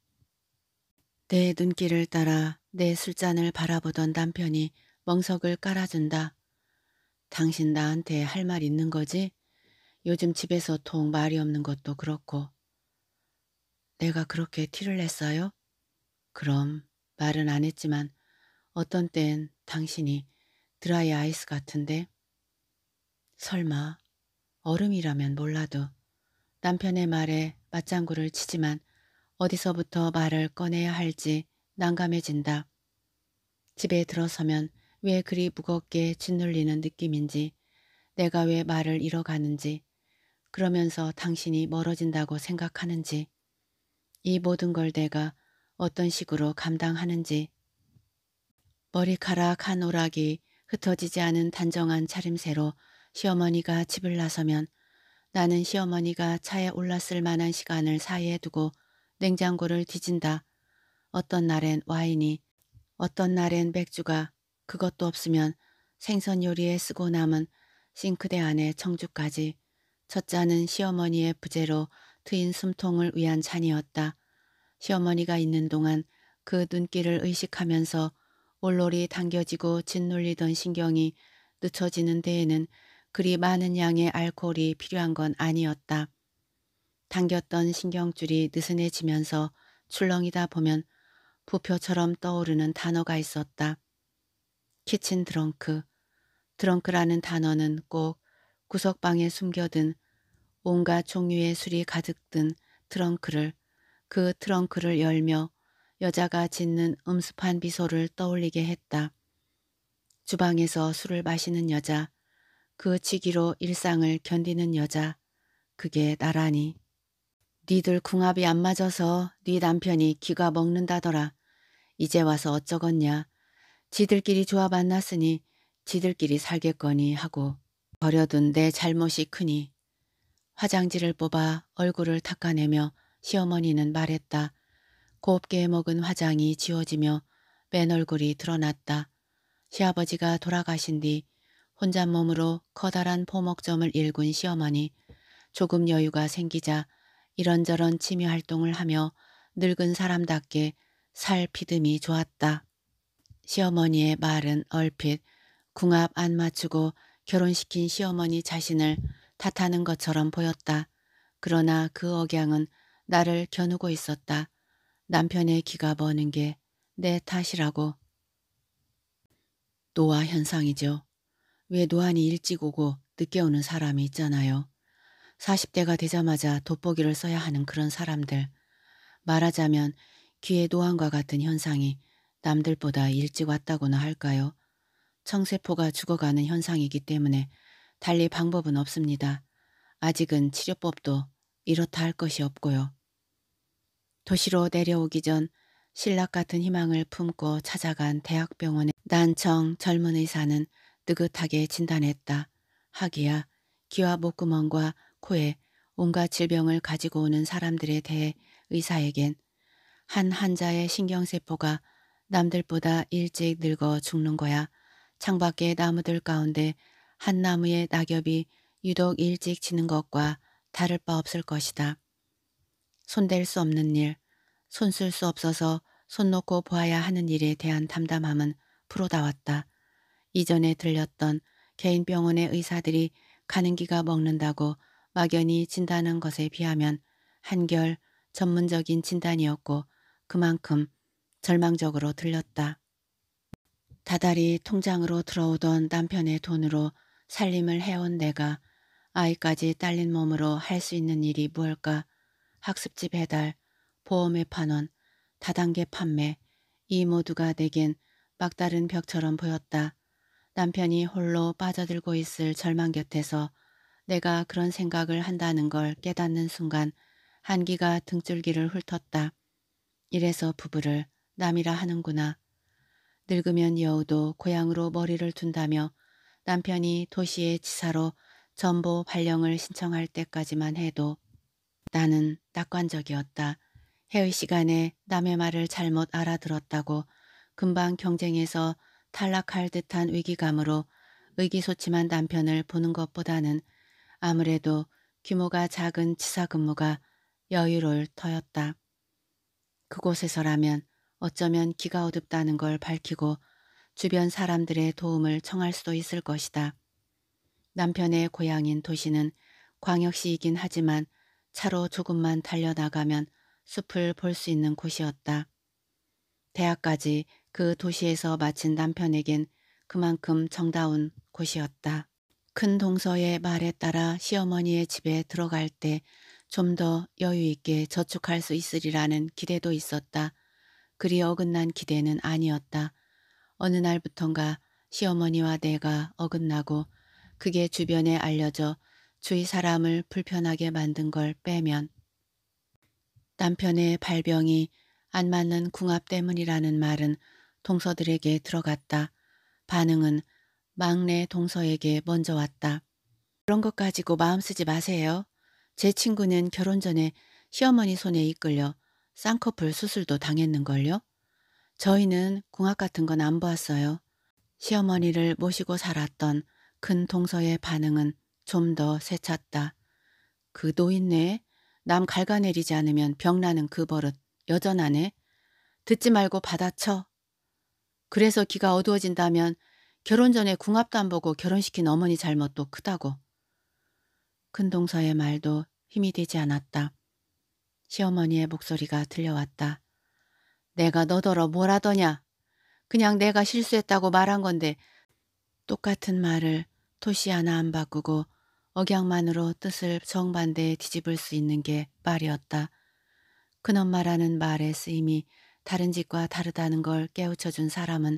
내 눈길을 따라 내 술잔을 바라보던 남편이 멍석을 깔아준다. 당신 나한테 할 말 있는 거지? 요즘 집에서 통 말이 없는 것도 그렇고. 내가 그렇게 티를 냈어요? 그럼 말은 안 했지만 어떤 땐 당신이 드라이 아이스 같은데 설마 얼음이라면 몰라도 남편의 말에 맞장구를 치지만 어디서부터 말을 꺼내야 할지 난감해진다. 집에 들어서면 왜 그리 무겁게 짓눌리는 느낌인지 내가 왜 말을 잃어가는지 그러면서 당신이 멀어진다고 생각하는지 이 모든 걸 내가 어떤 식으로 감당하는지 머리카락 한 오락이 흩어지지 않은 단정한 차림새로 시어머니가 집을 나서면 나는 시어머니가 차에 올랐을 만한 시간을 사이에 두고 냉장고를 뒤진다. 어떤 날엔 와인이, 어떤 날엔 맥주가, 그것도 없으면 생선 요리에 쓰고 남은 싱크대 안에 청주까지 첫째 는 시어머니의 부재로 트인 숨통을 위한 잔이었다. 시어머니가 있는 동안 그 눈길을 의식하면서 올롤이 당겨지고 짓눌리던 신경이 늦춰지는 데에는 그리 많은 양의 알코올이 필요한 건 아니었다. 당겼던 신경줄이 느슨해지면서 출렁이다 보면 부표처럼 떠오르는 단어가 있었다. 키친 드렁크. 드렁크라는 단어는 꼭 구석방에 숨겨둔 온갖 종류의 술이 가득 든 트렁크를 그 트렁크를 열며 여자가 짓는 음습한 미소를 떠올리게 했다. 주방에서 술을 마시는 여자, 그 지기로 일상을 견디는 여자, 그게 나라니. 니들 궁합이 안 맞아서 네 남편이 기가 먹는다더라. 이제 와서 어쩌겠냐. 지들끼리 조합 안 났으니 지들끼리 살겠거니 하고 버려둔 내 잘못이 크니 화장지를 뽑아 얼굴을 닦아내며 시어머니는 말했다. 곱게 먹은 화장이 지워지며 맨 얼굴이 드러났다. 시아버지가 돌아가신 뒤혼잣 몸으로 커다란 포목점을 일군 시어머니 조금 여유가 생기자 이런저런 취미 활동을 하며 늙은 사람답게 살 피듬이 좋았다. 시어머니의 말은 얼핏 궁합 안 맞추고 결혼시킨 시어머니 자신을 탓하는 것처럼 보였다. 그러나 그 억양은 나를 겨누고 있었다. 남편의 기가 버는 게 내 탓이라고. 노화 현상이죠. 왜 노안이 일찍 오고 늦게 오는 사람이 있잖아요. 40대가 되자마자 돋보기를 써야 하는 그런 사람들. 말하자면 귀의 노안과 같은 현상이 남들보다 일찍 왔다고나 할까요? 청세포가 죽어가는 현상이기 때문에 달리 방법은 없습니다. 아직은 치료법도 이렇다 할 것이 없고요. 도시로 내려오기 전 신락 같은 희망을 품고 찾아간 대학병원의 난청 젊은 의사는 느긋하게 진단했다. 하기야 귀와 목구멍과 코에 온갖 질병을 가지고 오는 사람들에 대해 의사에겐 한 환자의 신경세포가 남들보다 일찍 늙어 죽는 거야. 창밖에 나무들 가운데 한 나무의 낙엽이 유독 일찍 지는 것과 다를 바 없을 것이다. 손댈 수 없는 일, 손 쓸 수 없어서 손 놓고 보아야 하는 일에 대한 담담함은 프로다웠다. 이전에 들렸던 개인 병원의 의사들이 가는 기가 먹는다고 막연히 진단한 것에 비하면 한결 전문적인 진단이었고 그만큼 절망적으로 들렸다. 다달이 통장으로 들어오던 남편의 돈으로 살림을 해온 내가 아이까지 딸린 몸으로 할 수 있는 일이 무엇까 학습지 배달, 보험의 판원, 다단계 판매, 이 모두가 내겐 막다른 벽처럼 보였다. 남편이 홀로 빠져들고 있을 절망 곁에서 내가 그런 생각을 한다는 걸 깨닫는 순간 한기가 등줄기를 훑었다. 이래서 부부를 남이라 하는구나. 늙으면 여우도 고향으로 머리를 둔다며 남편이 도시의 지사로 전보 발령을 신청할 때까지만 해도 나는 낙관적이었다. 해외 시간에 남의 말을 잘못 알아들었다고 금방 경쟁에서 탈락할 듯한 위기감으로 의기소침한 남편을 보는 것보다는 아무래도 규모가 작은 지사 근무가 여유로울 터였다. 그곳에서라면 어쩌면 기가 어둡다는 걸 밝히고 주변 사람들의 도움을 청할 수도 있을 것이다. 남편의 고향인 도시는 광역시이긴 하지만 차로 조금만 달려나가면 숲을 볼 수 있는 곳이었다. 대학까지 그 도시에서 마친 남편에겐 그만큼 정다운 곳이었다. 큰 동서의 말에 따라 시어머니의 집에 들어갈 때 좀 더 여유 있게 저축할 수 있으리라는 기대도 있었다. 그리 어긋난 기대는 아니었다. 어느 날부턴가 시어머니와 내가 어긋나고 그게 주변에 알려져 주위 사람을 불편하게 만든 걸 빼면 남편의 발병이 안 맞는 궁합 때문이라는 말은 동서들에게 들어갔다. 반응은 막내 동서에게 먼저 왔다. 그런 것 가지고 마음 쓰지 마세요. 제 친구는 결혼 전에 시어머니 손에 이끌려 쌍꺼풀 수술도 당했는걸요. 저희는 궁합 같은 건 안 보았어요. 시어머니를 모시고 살았던 큰 동서의 반응은 좀 더 세찼다. 그 노인네 남 갈가내리지 않으면 병나는 그 버릇 여전하네. 듣지 말고 받아쳐. 그래서 귀가 어두워진다면 결혼 전에 궁합도 안 보고 결혼시킨 어머니 잘못도 크다고. 큰동서의 말도 힘이 되지 않았다. 시어머니의 목소리가 들려왔다. 내가 너더러 뭐라더냐. 그냥 내가 실수했다고 말한 건데 똑같은 말을 토시 하나 안 바꾸고 억양만으로 뜻을 정반대에 뒤집을 수 있는 게 말이었다. 큰엄마라는 말의 쓰임이 다른 집과 다르다는 걸 깨우쳐준 사람은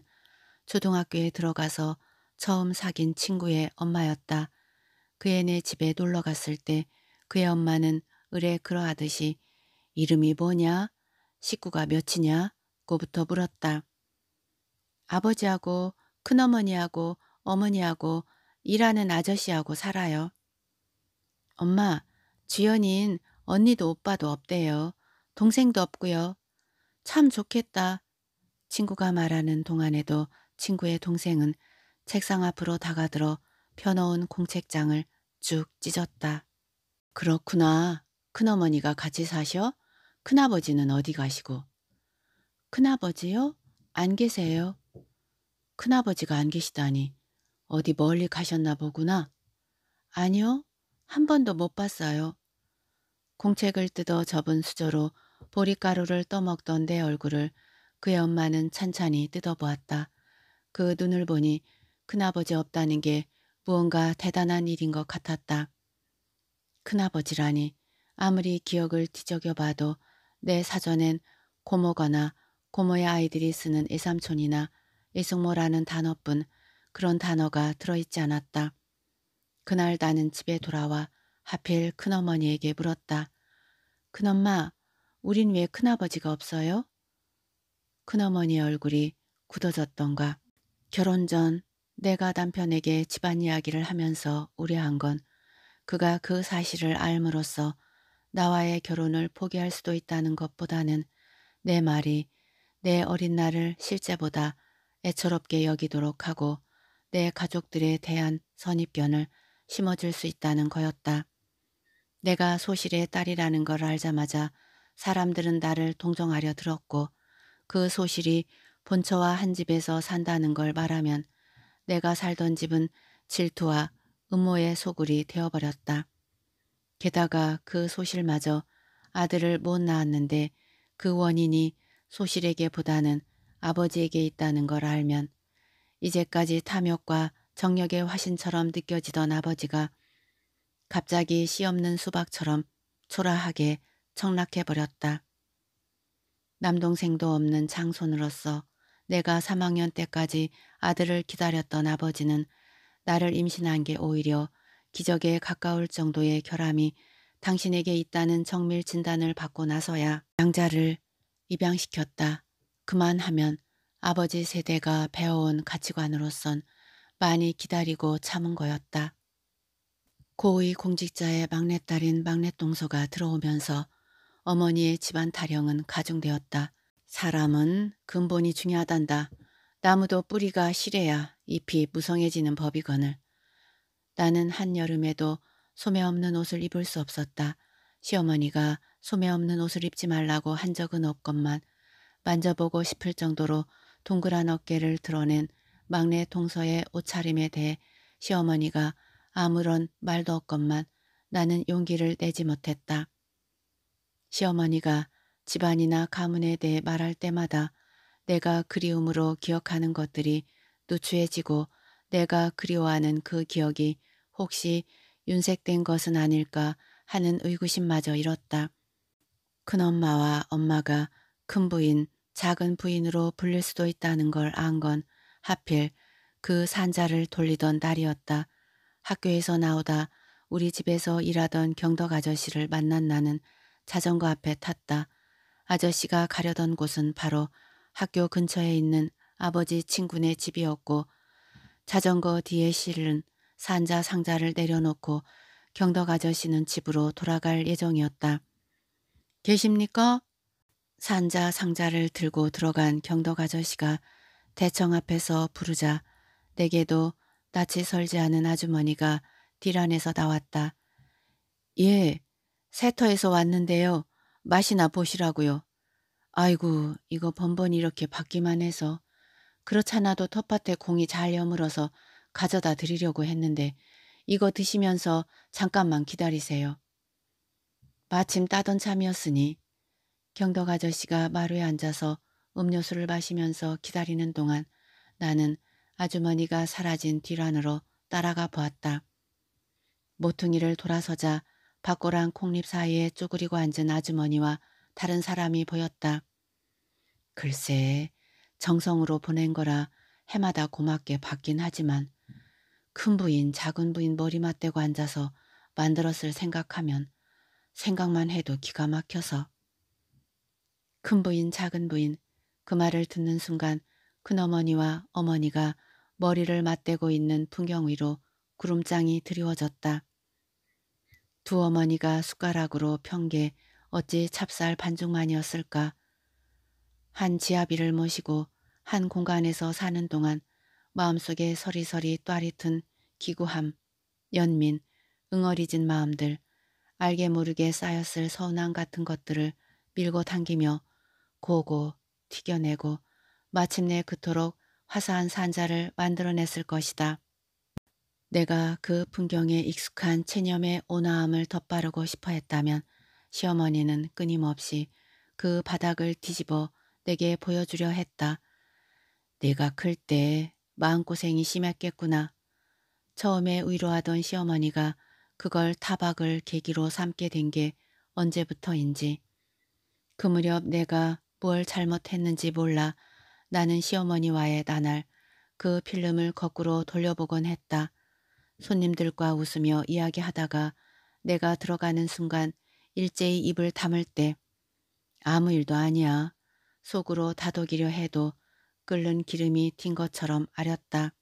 초등학교에 들어가서 처음 사귄 친구의 엄마였다. 그애네 집에 놀러 갔을 때 그의 엄마는 의뢰 그러하듯이 이름이 뭐냐? 식구가 몇이냐? 고부터 물었다. 아버지하고 큰어머니하고 어머니하고 일하는 아저씨하고 살아요. 엄마, 주연인 언니도 오빠도 없대요. 동생도 없고요. 참 좋겠다. 친구가 말하는 동안에도 친구의 동생은 책상 앞으로 다가들어 펴놓은 공책장을 쭉 찢었다. 그렇구나. 큰어머니가 같이 사셔? 큰아버지는 어디 가시고 큰아버지요? 안 계세요. 큰아버지가 안 계시다니 어디 멀리 가셨나 보구나. 아니요. 한 번도 못 봤어요. 공책을 뜯어 접은 수저로 보리가루를 떠먹던 내 얼굴을 그의 엄마는 찬찬히 뜯어보았다. 그 눈을 보니 큰아버지 없다는 게 무언가 대단한 일인 것 같았다. 큰아버지라니 아무리 기억을 뒤적여봐도 내 사전엔 고모거나 고모의 아이들이 쓰는 이삼촌이나 이승모라는 단어뿐 그런 단어가 들어있지 않았다. 그날 나는 집에 돌아와 하필 큰어머니에게 물었다. 큰엄마, 우린 왜 큰아버지가 없어요? 큰어머니 의 얼굴이 굳어졌던가. 결혼 전 내가 남편에게 집안 이야기를 하면서 우려한 건 그가 그 사실을 알므로써 나와의 결혼을 포기할 수도 있다는 것보다는 내 말이 내 어린 날을 실제보다 애처롭게 여기도록 하고 내 가족들에 대한 선입견을 심어줄 수 있다는 거였다. 내가 소실의 딸이라는 걸 알자마자 사람들은 나를 동정하려 들었고 그 소실이 본처와 한 집에서 산다는 걸 말하면 내가 살던 집은 질투와 음모의 소굴이 되어버렸다. 게다가 그 소실마저 아들을 못 낳았는데 그 원인이 소실에게보다는 아버지에게 있다는 걸 알면 이제까지 탐욕과 정력의 화신처럼 느껴지던 아버지가 갑자기 씨없는 수박처럼 초라하게 청락해버렸다. 남동생도 없는 장손으로서 내가 3학년 때까지 아들을 기다렸던 아버지는 나를 임신한 게 오히려 기적에 가까울 정도의 결함이 당신에게 있다는 정밀 진단을 받고 나서야 양자를 입양시켰다. 그만하면 아버지 세대가 배워온 가치관으로선 많이 기다리고 참은 거였다. 고위 공직자의 막내딸인 막내동서가 들어오면서 어머니의 집안 타령은 가중되었다. 사람은 근본이 중요하단다. 나무도 뿌리가 실해야 잎이 무성해지는 법이거늘 나는 한여름에도 소매 없는 옷을 입을 수 없었다. 시어머니가 소매 없는 옷을 입지 말라고 한 적은 없건만 만져보고 싶을 정도로 동그란 어깨를 드러낸 막내 동서의 옷차림에 대해 시어머니가 아무런 말도 없건만 나는 용기를 내지 못했다. 시어머니가 집안이나 가문에 대해 말할 때마다 내가 그리움으로 기억하는 것들이 누추해지고 내가 그리워하는 그 기억이 혹시 윤색된 것은 아닐까 하는 의구심마저 잃었다. 큰엄마와 엄마가 큰 부인, 작은 부인으로 불릴 수도 있다는 걸 안 건 하필 그 산자를 돌리던 날이었다 학교에서 나오다 우리 집에서 일하던 경덕 아저씨를 만난 나는 자전거 앞에 탔다. 아저씨가 가려던 곳은 바로 학교 근처에 있는 아버지 친구네 집이었고 자전거 뒤에 실은 산자 상자를 내려놓고 경덕 아저씨는 집으로 돌아갈 예정이었다. 계십니까? 산자 상자를 들고 들어간 경덕 아저씨가 대청 앞에서 부르자 내게도 낯이 설지 않은 아주머니가 디란에서 나왔다. 예, 세터에서 왔는데요. 맛이나 보시라고요. 아이고, 이거 번번이 이렇게 받기만 해서 그렇잖아도 텃밭에 공이 잘 여물어서 가져다 드리려고 했는데 이거 드시면서 잠깐만 기다리세요. 마침 따던 참이었으니 경덕 아저씨가 마루에 앉아서 음료수를 마시면서 기다리는 동안 나는 아주머니가 사라진 뒤란으로 따라가 보았다. 모퉁이를 돌아서자 바고랑 콩잎 사이에 쪼그리고 앉은 아주머니와 다른 사람이 보였다. 글쎄 정성으로 보낸 거라 해마다 고맙게 받긴 하지만 큰 부인 작은 부인 머리 맞대고 앉아서 만들었을 생각하면 생각만 해도 기가 막혀서 큰 부인 작은 부인 그 말을 듣는 순간 큰어머니와 어머니가 머리를 맞대고 있는 풍경 위로 구름장이 드리워졌다. 두 어머니가 숟가락으로 평게 어찌 찹쌀 반죽만이었을까. 한 지아비를 모시고 한 공간에서 사는 동안 마음속에 서리서리 또아리튼 기구함, 연민, 응어리진 마음들, 알게 모르게 쌓였을 서운함 같은 것들을 밀고 당기며 고고 튀겨내고 마침내 그토록 화사한 산자를 만들어냈을 것이다. 내가 그 풍경에 익숙한 체념의 온화함을 덧바르고 싶어 했다면 시어머니는 끊임없이 그 바닥을 뒤집어 내게 보여주려 했다. 내가 클 때 마음고생이 심했겠구나. 처음에 위로하던 시어머니가 그걸 타박을 계기로 삼게 된 게 언제부터인지. 그 무렵 내가 뭘 잘못했는지 몰라 나는 시어머니와의 나날 그 필름을 거꾸로 돌려보곤 했다. 손님들과 웃으며 이야기하다가 내가 들어가는 순간 일제히 입을 담을 때 아무 일도 아니야. 속으로 다독이려 해도 끓는 기름이 튄 것처럼 아렸다.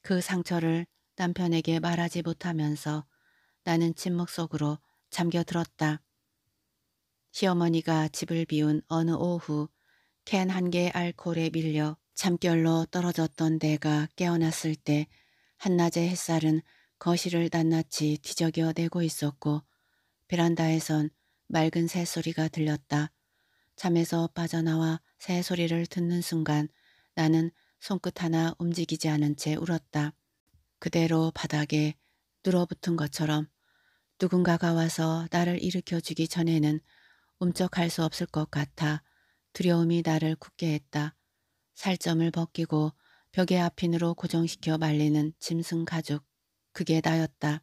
그 상처를 남편에게 말하지 못하면서 나는 침묵 속으로 잠겨들었다. 시어머니가 집을 비운 어느 오후 캔 한개의 알콜에 밀려 잠결로 떨어졌던 내가 깨어났을 때 한낮의 햇살은 거실을 낱낱이 뒤적여내고 있었고 베란다에선 맑은 새소리가 들렸다. 잠에서 빠져나와 새 소리를 듣는 순간 나는 손끝 하나 움직이지 않은 채 울었다. 그대로 바닥에 눌어붙은 것처럼 누군가가 와서 나를 일으켜주기 전에는 움쩍할 수 없을 것 같아 두려움이 나를 굳게 했다. 살점을 벗기고 벽의 앞핀으로 고정시켜 말리는 짐승 가죽. 그게 나였다.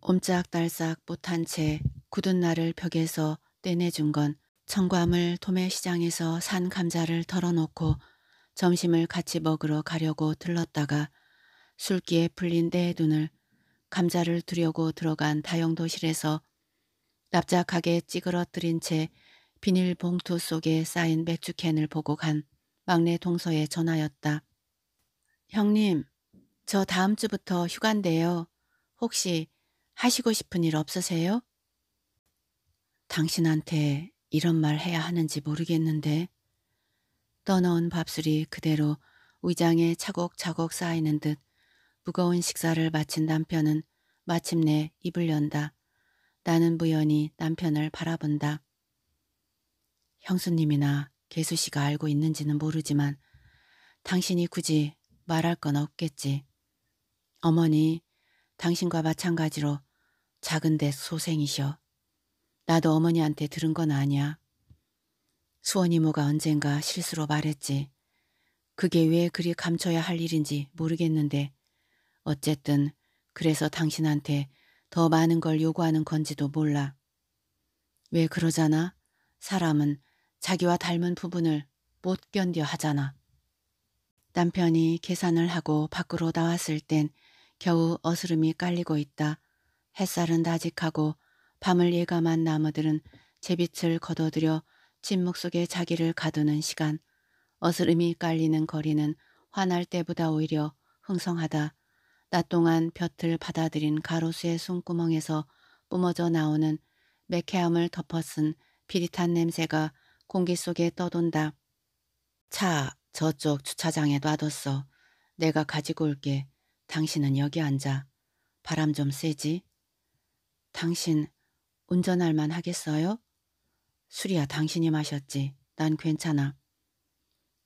옴짝달싹 못한 채 굳은 나를 벽에서 떼내준 건 청과물 도매시장에서 산 감자를 덜어놓고 점심을 같이 먹으러 가려고 들렀다가 술기에 풀린 때의 눈을 감자를 두려고 들어간 다용도실에서 납작하게 찌그러뜨린 채 비닐봉투 속에 쌓인 맥주캔을 보고 간 막내 동서의 전화였다. 형님, 저 다음 주부터 휴간데요. 혹시 하시고 싶은 일 없으세요? 당신한테 이런 말 해야 하는지 모르겠는데 떠나온 밥술이 그대로 위장에 차곡차곡 쌓이는 듯 무거운 식사를 마친 남편은 마침내 입을 연다. 나는 무연히 남편을 바라본다. 형수님이나 개수 씨가 알고 있는지는 모르지만 당신이 굳이 말할 건 없겠지. 어머니, 당신과 마찬가지로 작은 데 소생이셔. 나도 어머니한테 들은 건 아니야. 수원 이모가 언젠가 실수로 말했지. 그게 왜 그리 감춰야 할 일인지 모르겠는데 어쨌든 그래서 당신한테 더 많은 걸 요구하는 건지도 몰라. 왜 그러잖아? 사람은 자기와 닮은 부분을 못 견뎌 하잖아. 남편이 계산을 하고 밖으로 나왔을 땐 겨우 어스름이 깔리고 있다. 햇살은 다직하고 밤을 예감한 나무들은 제빛을 걷어들여 침묵 속에 자기를 가두는 시간, 어스름이 깔리는 거리는 화날 때보다 오히려 흥성하다. 낮 동안 볕을 받아들인 가로수의 숨구멍에서 뿜어져 나오는 매캐함을 덮어쓴 비릿한 냄새가 공기 속에 떠돈다. 차, 저쪽 주차장에 놔뒀어. 내가 가지고 올게. 당신은 여기 앉아. 바람 좀 쐬지? 당신 운전할 만 하겠어요? 술이야 당신이 마셨지. 난 괜찮아.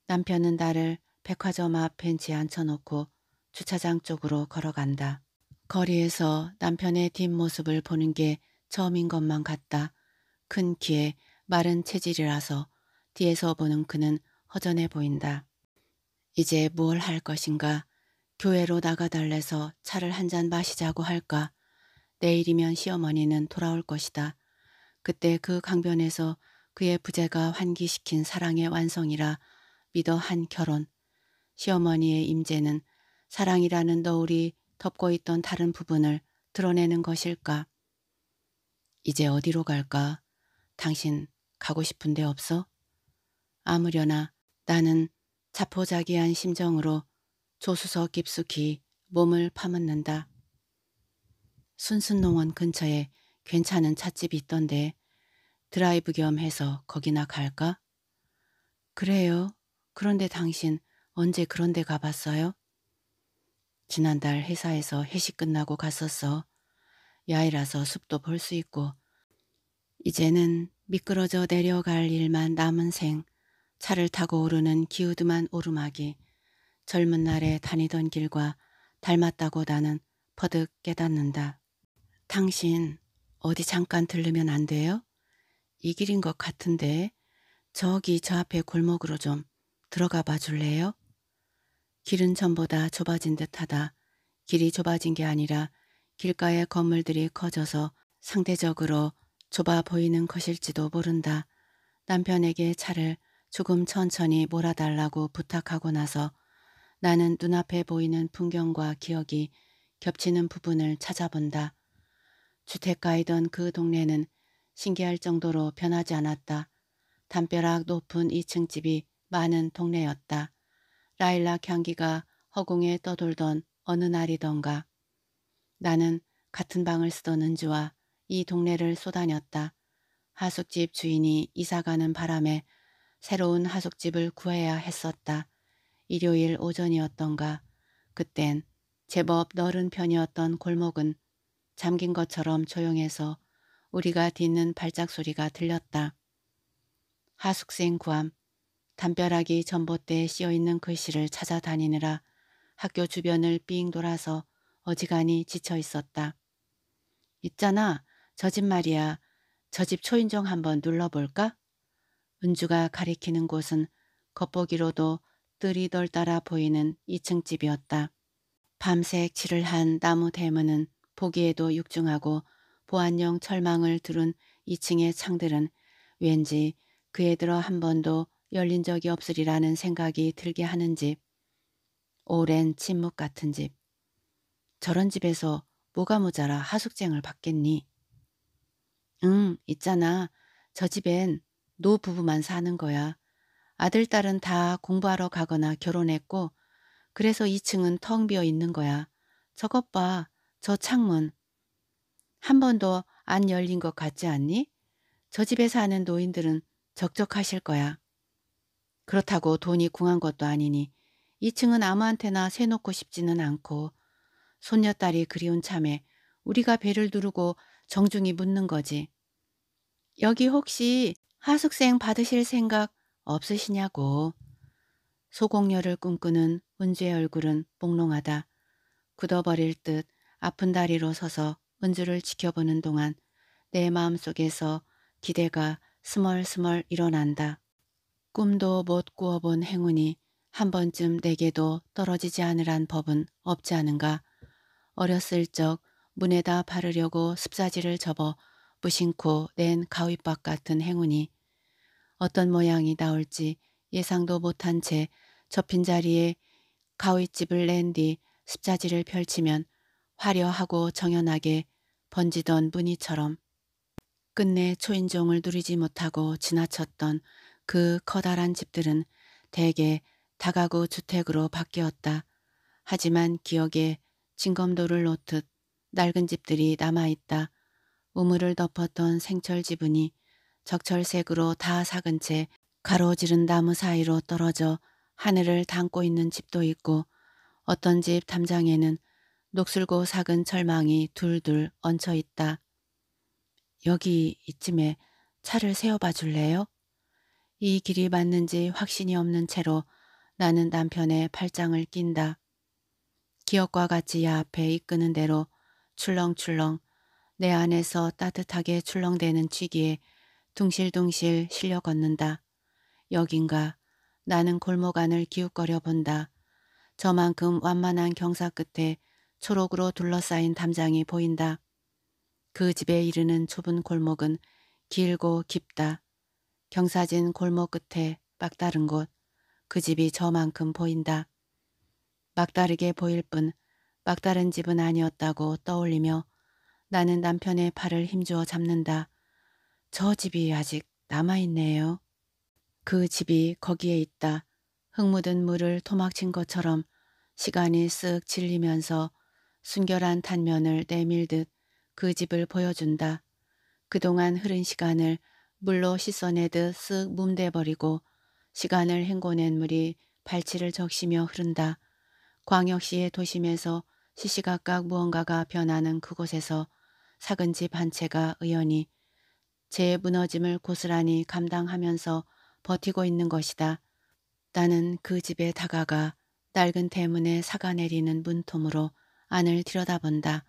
남편은 나를 백화점 앞 벤치에 앉혀놓고 주차장 쪽으로 걸어간다. 거리에서 남편의 뒷모습을 보는 게 처음인 것만 같다. 큰 키에 마른 체질이라서 뒤에서 보는 그는 허전해 보인다. 이제 뭘 할 것인가? 교회로 나가달래서 차를 한 잔 마시자고 할까? 내일이면 시어머니는 돌아올 것이다. 그때 그 강변에서 그의 부재가 환기시킨 사랑의 완성이라 믿어 한 결혼. 시어머니의 임재는 사랑이라는 너울이 덮고 있던 다른 부분을 드러내는 것일까? 이제 어디로 갈까? 당신 가고 싶은데 없어? 아무려나 나는 자포자기한 심정으로 조수석 깊숙이 몸을 파묻는다. 순순농원 근처에 괜찮은 찻집이 있던데 드라이브 겸 해서 거기나 갈까? 그래요. 그런데 당신 언제 그런 데 가봤어요? 지난달 회사에서 회식 끝나고 갔었어. 야이라서 숲도 볼 수 있고 이제는 미끄러져 내려갈 일만 남은 생 차를 타고 오르는 기우드만 오르막이 젊은 날에 다니던 길과 닮았다고 나는 퍼득 깨닫는다. 당신 어디 잠깐 들르면 안 돼요? 이 길인 것 같은데 저기 저 앞에 골목으로 좀 들어가 봐 줄래요? 길은 전보다 좁아진 듯하다. 길이 좁아진 게 아니라 길가에 건물들이 커져서 상대적으로 좁아 보이는 것일지도 모른다. 남편에게 차를 조금 천천히 몰아달라고 부탁하고 나서 나는 눈앞에 보이는 풍경과 기억이 겹치는 부분을 찾아본다. 주택가이던 그 동네는 신기할 정도로 변하지 않았다. 담벼락 높은 2층 집이 많은 동네였다. 라일락 향기가 허공에 떠돌던 어느 날이던가. 나는 같은 방을 쓰던 은주와 이 동네를 쏘다녔다. 하숙집 주인이 이사가는 바람에 새로운 하숙집을 구해야 했었다. 일요일 오전이었던가. 그땐 제법 넓은 편이었던 골목은 잠긴 것처럼 조용해서 우리가 딛는 발작 소리가 들렸다. 하숙생 구함, 담벼락이 전봇대에 씌어있는 글씨를 찾아다니느라 학교 주변을 삥 돌아서 어지간히 지쳐 있었다. 있잖아, 저 집 말이야. 저 집 초인종 한번 눌러볼까? 은주가 가리키는 곳은 겉보기로도 뜰리덜 따라 보이는 2층 집이었다. 밤새 칠을 한 나무 대문은 보기에도 육중하고 보안용 철망을 두른 2층의 창들은 왠지 그에 들어 한 번도 열린 적이 없으리라는 생각이 들게 하는 집. 오랜 침묵 같은 집. 저런 집에서 뭐가 모자라 하숙쟁을 받겠니? 응, 있잖아. 저 집엔 노 부부만 사는 거야. 아들, 딸은 다 공부하러 가거나 결혼했고 그래서 2층은 텅 비어 있는 거야. 저것 봐. 저 창문. 한 번도 안 열린 것 같지 않니? 저 집에 사는 노인들은 적적하실 거야. 그렇다고 돈이 궁한 것도 아니니 2층은 아무한테나 세놓고 싶지는 않고 손녀딸이 그리운 참에 우리가 배를 두르고 정중히 묻는 거지. 여기 혹시 하숙생 받으실 생각 없으시냐고. 소공녀를 꿈꾸는 은주의 얼굴은 뽕롱하다 굳어버릴 듯 아픈 다리로 서서 은주를 지켜보는 동안 내 마음속에서 기대가 스멀스멀 일어난다. 꿈도 못 꾸어본 행운이 한 번쯤 내게도 떨어지지 않으란 법은 없지 않은가. 어렸을 적 문에다 바르려고 습사지를 접어 무심코 낸 가위밥 같은 행운이 어떤 모양이 나올지 예상도 못한 채 접힌 자리에 가위집을 낸 뒤 습자지를 펼치면 화려하고 정연하게 번지던 무늬처럼 끝내 초인종을 누리지 못하고 지나쳤던 그 커다란 집들은 대개 다가구 주택으로 바뀌었다. 하지만 기억에 진검도를 놓듯 낡은 집들이 남아있다. 우물을 덮었던 생철 지분이 적철색으로 다 삭은 채 가로지른 나무 사이로 떨어져 하늘을 담고 있는 집도 있고 어떤 집 담장에는 녹슬고 삭은 철망이 둘둘 얹혀 있다. 여기 이쯤에 차를 세워봐 줄래요? 이 길이 맞는지 확신이 없는 채로 나는 남편의 팔짱을 낀다. 기억과 같이 야 앞에 이끄는 대로 출렁출렁 내 안에서 따뜻하게 출렁대는 취기에 둥실둥실 실려 걷는다. 여긴가 나는 골목 안을 기웃거려 본다. 저만큼 완만한 경사 끝에 초록으로 둘러싸인 담장이 보인다. 그 집에 이르는 좁은 골목은 길고 깊다. 경사진 골목 끝에 막다른 곳, 그 집이 저만큼 보인다. 막다르게 보일 뿐 막다른 집은 아니었다고 떠올리며 나는 남편의 팔을 힘주어 잡는다. 저 집이 아직 남아있네요. 그 집이 거기에 있다. 흙 묻은 물을 토막친 것처럼 시간이 쓱 질리면서 순결한 단면을 내밀듯 그 집을 보여준다. 그동안 흐른 시간을 물로 씻어내듯 쓱 뭉대버리고 시간을 헹궈낸 물이 발치를 적시며 흐른다. 광역시의 도심에서 시시각각 무언가가 변하는 그곳에서 사근 집한 채가 의연히 제 무너짐을 고스란히 감당하면서 버티고 있는 것이다. 나는 그 집에 다가가 낡은 대문에 사가 내리는 문톰으로 안을 들여다본다.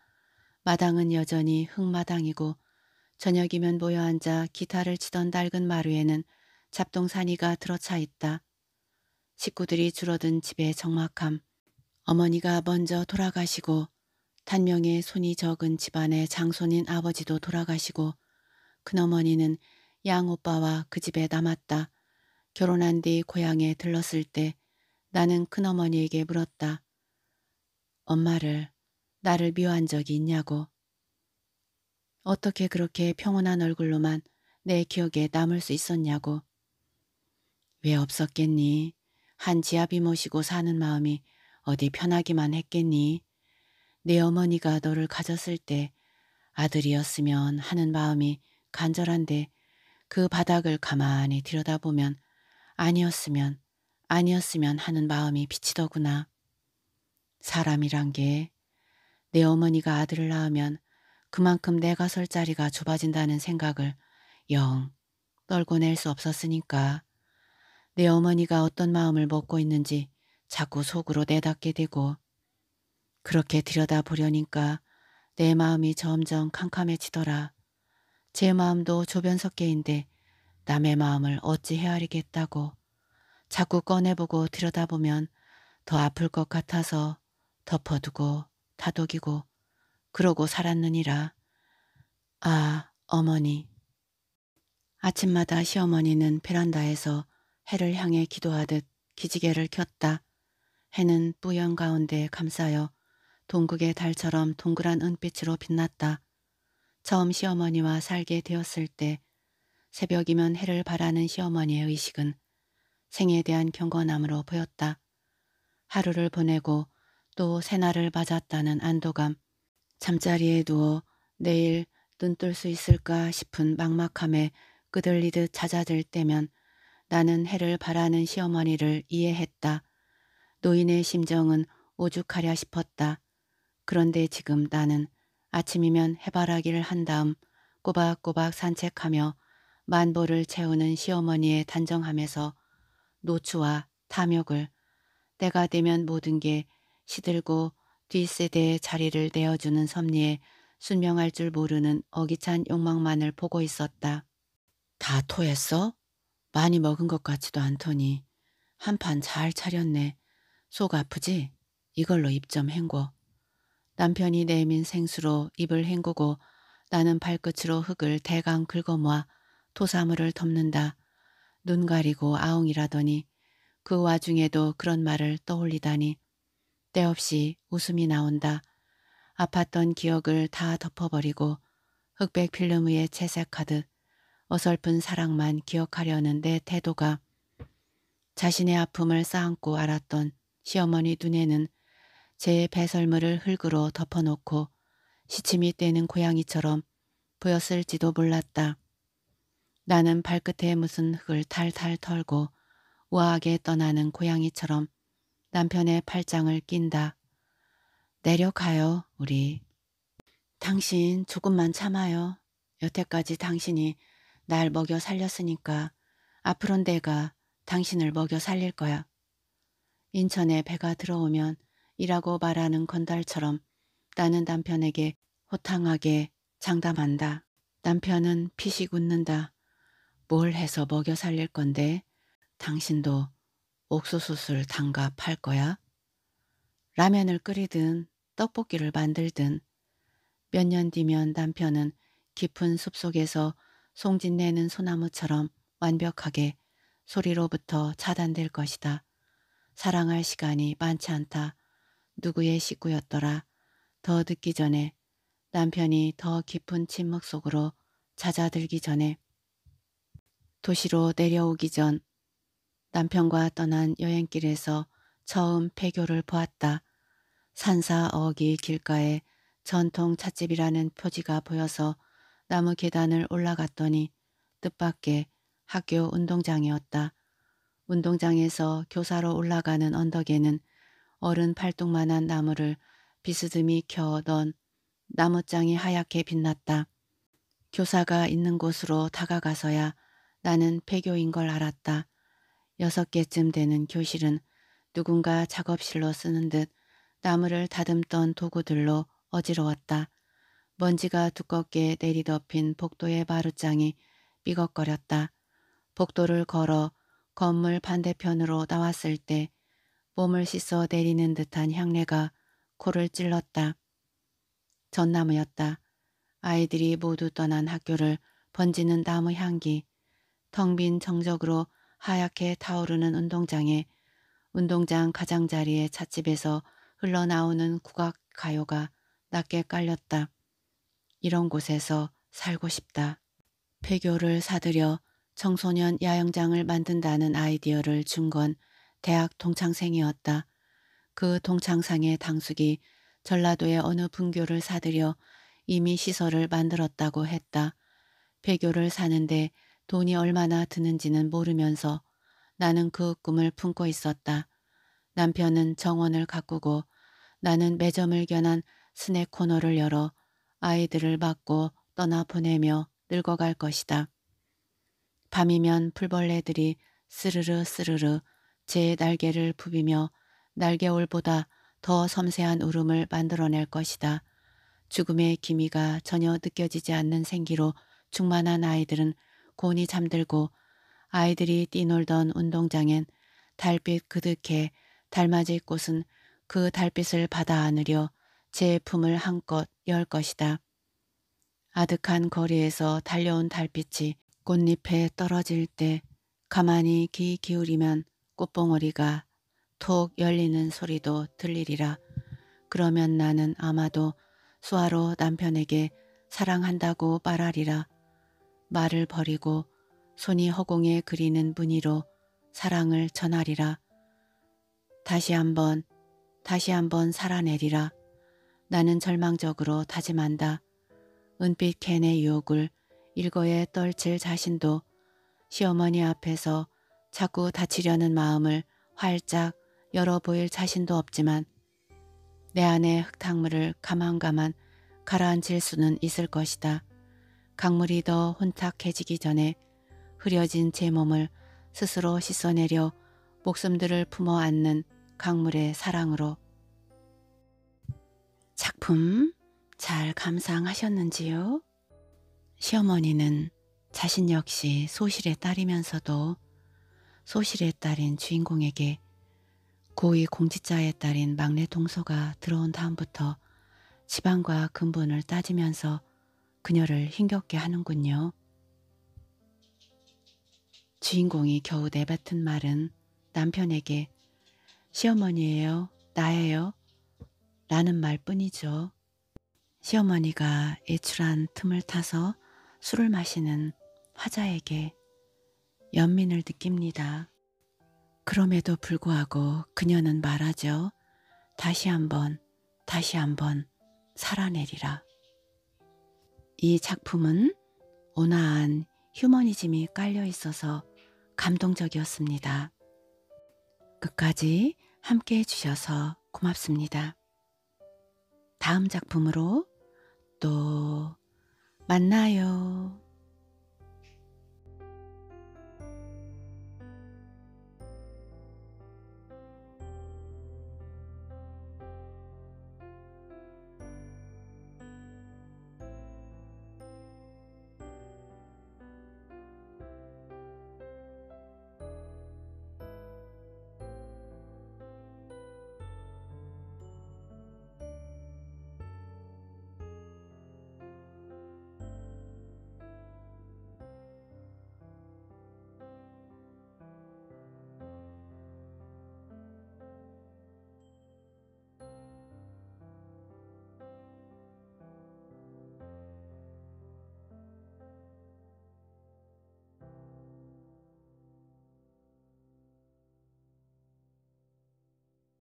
마당은 여전히 흙마당이고 저녁이면 모여 앉아 기타를 치던 낡은 마루에는 잡동사니가 들어차 있다. 식구들이 줄어든 집의 정막함 어머니가 먼저 돌아가시고 단명의 손이 적은 집안의 장손인 아버지도 돌아가시고 큰어머니는 양오빠와 그 집에 남았다. 결혼한 뒤 고향에 들렀을 때 나는 큰어머니에게 물었다. 엄마를 나를 미워한 적이 있냐고. 어떻게 그렇게 평온한 얼굴로만 내 기억에 남을 수 있었냐고. 왜 없었겠니? 한 지아비 모시고 사는 마음이 어디 편하기만 했겠니? 내 어머니가 너를 가졌을 때 아들이었으면 하는 마음이 간절한데 그 바닥을 가만히 들여다보면 아니었으면 아니었으면 하는 마음이 비치더구나. 사람이란 게 내 어머니가 아들을 낳으면 그만큼 내가 설 자리가 좁아진다는 생각을 영 떨고낼 수 없었으니까 내 어머니가 어떤 마음을 먹고 있는지 자꾸 속으로 내닫게 되고 그렇게 들여다보려니까 내 마음이 점점 캄캄해지더라. 제 마음도 조변석계인데 남의 마음을 어찌 헤아리겠다고 자꾸 꺼내보고 들여다보면 더 아플 것 같아서 덮어두고 다독이고 그러고 살았느니라. 아 어머니. 아침마다 시어머니는 베란다에서 해를 향해 기도하듯 기지개를 켰다. 해는 뿌연 가운데 감싸여 동국의 달처럼 동그란 은빛으로 빛났다. 처음 시어머니와 살게 되었을 때 새벽이면 해를 바라는 시어머니의 의식은 생에 대한 경건함으로 보였다. 하루를 보내고 또 새날을 맞았다는 안도감, 잠자리에 누워 내일 눈 뜰 수 있을까 싶은 막막함에 끄들리듯 찾아들 때면 나는 해를 바라는 시어머니를 이해했다. 노인의 심정은 오죽하랴 싶었다. 그런데 지금 나는 아침이면 해바라기를 한 다음 꼬박꼬박 산책하며 만보를 채우는 시어머니의 단정함에서 노추와 탐욕을 때가 되면 모든 게 시들고 뒷세대에 자리를 내어주는 섭리에 순명할 줄 모르는 어기찬 욕망만을 보고 있었다. 다 토했어? 많이 먹은 것 같지도 않더니 한 판 잘 차렸네. 속 아프지? 이걸로 입 좀 헹궈. 남편이 내민 생수로 입을 헹구고 나는 발끝으로 흙을 대강 긁어모아 토사물을 덮는다. 눈 가리고 아웅이라더니 그 와중에도 그런 말을 떠올리다니 때없이 웃음이 나온다. 아팠던 기억을 다 덮어버리고 흑백 필름 위에 채색하듯 어설픈 사랑만 기억하려는 내 태도가 자신의 아픔을 쌓고 알았던 시어머니 눈에는 제 배설물을 흙으로 덮어놓고 시침이 떼는 고양이처럼 보였을지도 몰랐다. 나는 발끝에 무슨 흙을 탈탈 털고 우아하게 떠나는 고양이처럼 남편의 팔짱을 낀다. 내려가요, 우리. 당신 조금만 참아요. 여태까지 당신이 날 먹여 살렸으니까 앞으론 내가 당신을 먹여 살릴 거야. 인천에 배가 들어오면 이라고 말하는 건달처럼 나는 남편에게 호탕하게 장담한다. 남편은 피식 웃는다. 뭘 해서 먹여 살릴 건데 당신도 옥수수술 담가 팔 거야? 라면을 끓이든 떡볶이를 만들든 몇 년 뒤면 남편은 깊은 숲속에서 송진내는 소나무처럼 완벽하게 소리로부터 차단될 것이다. 사랑할 시간이 많지 않다. 누구의 식구였더라. 더 듣기 전에 남편이 더 깊은 침묵 속으로 찾아들기 전에 도시로 내려오기 전 남편과 떠난 여행길에서 처음 폐교를 보았다. 산사 어기 길가에 전통 찻집이라는 표지가 보여서 나무 계단을 올라갔더니 뜻밖의 학교 운동장이었다. 운동장에서 교사로 올라가는 언덕에는 어른 팔뚝만한 나무를 비스듬히 켜던 나무장이 하얗게 빛났다. 교사가 있는 곳으로 다가가서야 나는 폐교인 걸 알았다. 여섯 개쯤 되는 교실은 누군가 작업실로 쓰는 듯 나무를 다듬던 도구들로 어지러웠다. 먼지가 두껍게 내리덮인 복도의 마루장이 삐걱거렸다. 복도를 걸어 건물 반대편으로 나왔을 때 몸을 씻어 내리는 듯한 향내가 코를 찔렀다. 전나무였다. 아이들이 모두 떠난 학교를 번지는 나무 향기, 텅 빈 정적으로 하얗게 타오르는 운동장에 운동장 가장자리의 찻집에서 흘러나오는 국악 가요가 낮게 깔렸다. 이런 곳에서 살고 싶다. 폐교를 사들여 청소년 야영장을 만든다는 아이디어를 준 건 대학 동창생이었다. 그 동창상의 당숙이 전라도의 어느 분교를 사들여 이미 시설을 만들었다고 했다. 폐교를 사는데 돈이 얼마나 드는지는 모르면서 나는 그 꿈을 품고 있었다. 남편은 정원을 가꾸고 나는 매점을 겨난 스낵 코너를 열어 아이들을 맞고 떠나보내며 늙어갈 것이다. 밤이면 풀벌레들이 스르르 스르르 제 날개를 부비며 날개올보다 더 섬세한 울음을 만들어낼 것이다. 죽음의 기미가 전혀 느껴지지 않는 생기로 충만한 아이들은 곤히 잠들고 아이들이 뛰놀던 운동장엔 달빛 그득해 달맞이 꽃은 그 달빛을 받아 안으려 제 품을 한껏 열 것이다. 아득한 거리에서 달려온 달빛이 꽃잎에 떨어질 때 가만히 귀 기울이면 꽃봉오리가 톡 열리는 소리도 들리리라. 그러면 나는 아마도 수아로 남편에게 사랑한다고 말하리라. 말을 버리고 손이 허공에 그리는 무늬로 사랑을 전하리라. 다시 한번 다시 한번 살아내리라. 나는 절망적으로 다짐한다. 은빛 캔의 유혹을 일거에 떨칠 자신도 시어머니 앞에서 자꾸 다치려는 마음을 활짝 열어보일 자신도 없지만 내 안의 흙탕물을 가만가만 가라앉힐 수는 있을 것이다. 강물이 더 혼탁해지기 전에 흐려진 제 몸을 스스로 씻어내려 목숨들을 품어 안는 강물의 사랑으로 작품 잘 감상하셨는지요? 시어머니는 자신 역시 소실의 딸이면서도 소실의 딸인 주인공에게 고위 공직자의 딸인 막내 동서가 들어온 다음부터 지방과 근본을 따지면서 그녀를 힘겹게 하는군요. 주인공이 겨우 내뱉은 말은 남편에게 시어머니예요, 나예요 라는 말뿐이죠. 시어머니가 애출한 틈을 타서 술을 마시는 화자에게 연민을 느낍니다. 그럼에도 불구하고 그녀는 말하죠. 다시 한번, 다시 한번 살아내리라. 이 작품은 온화한 휴머니즘이 깔려 있어서 감동적이었습니다. 끝까지 함께 해주셔서 고맙습니다. 다음 작품으로 또 만나요.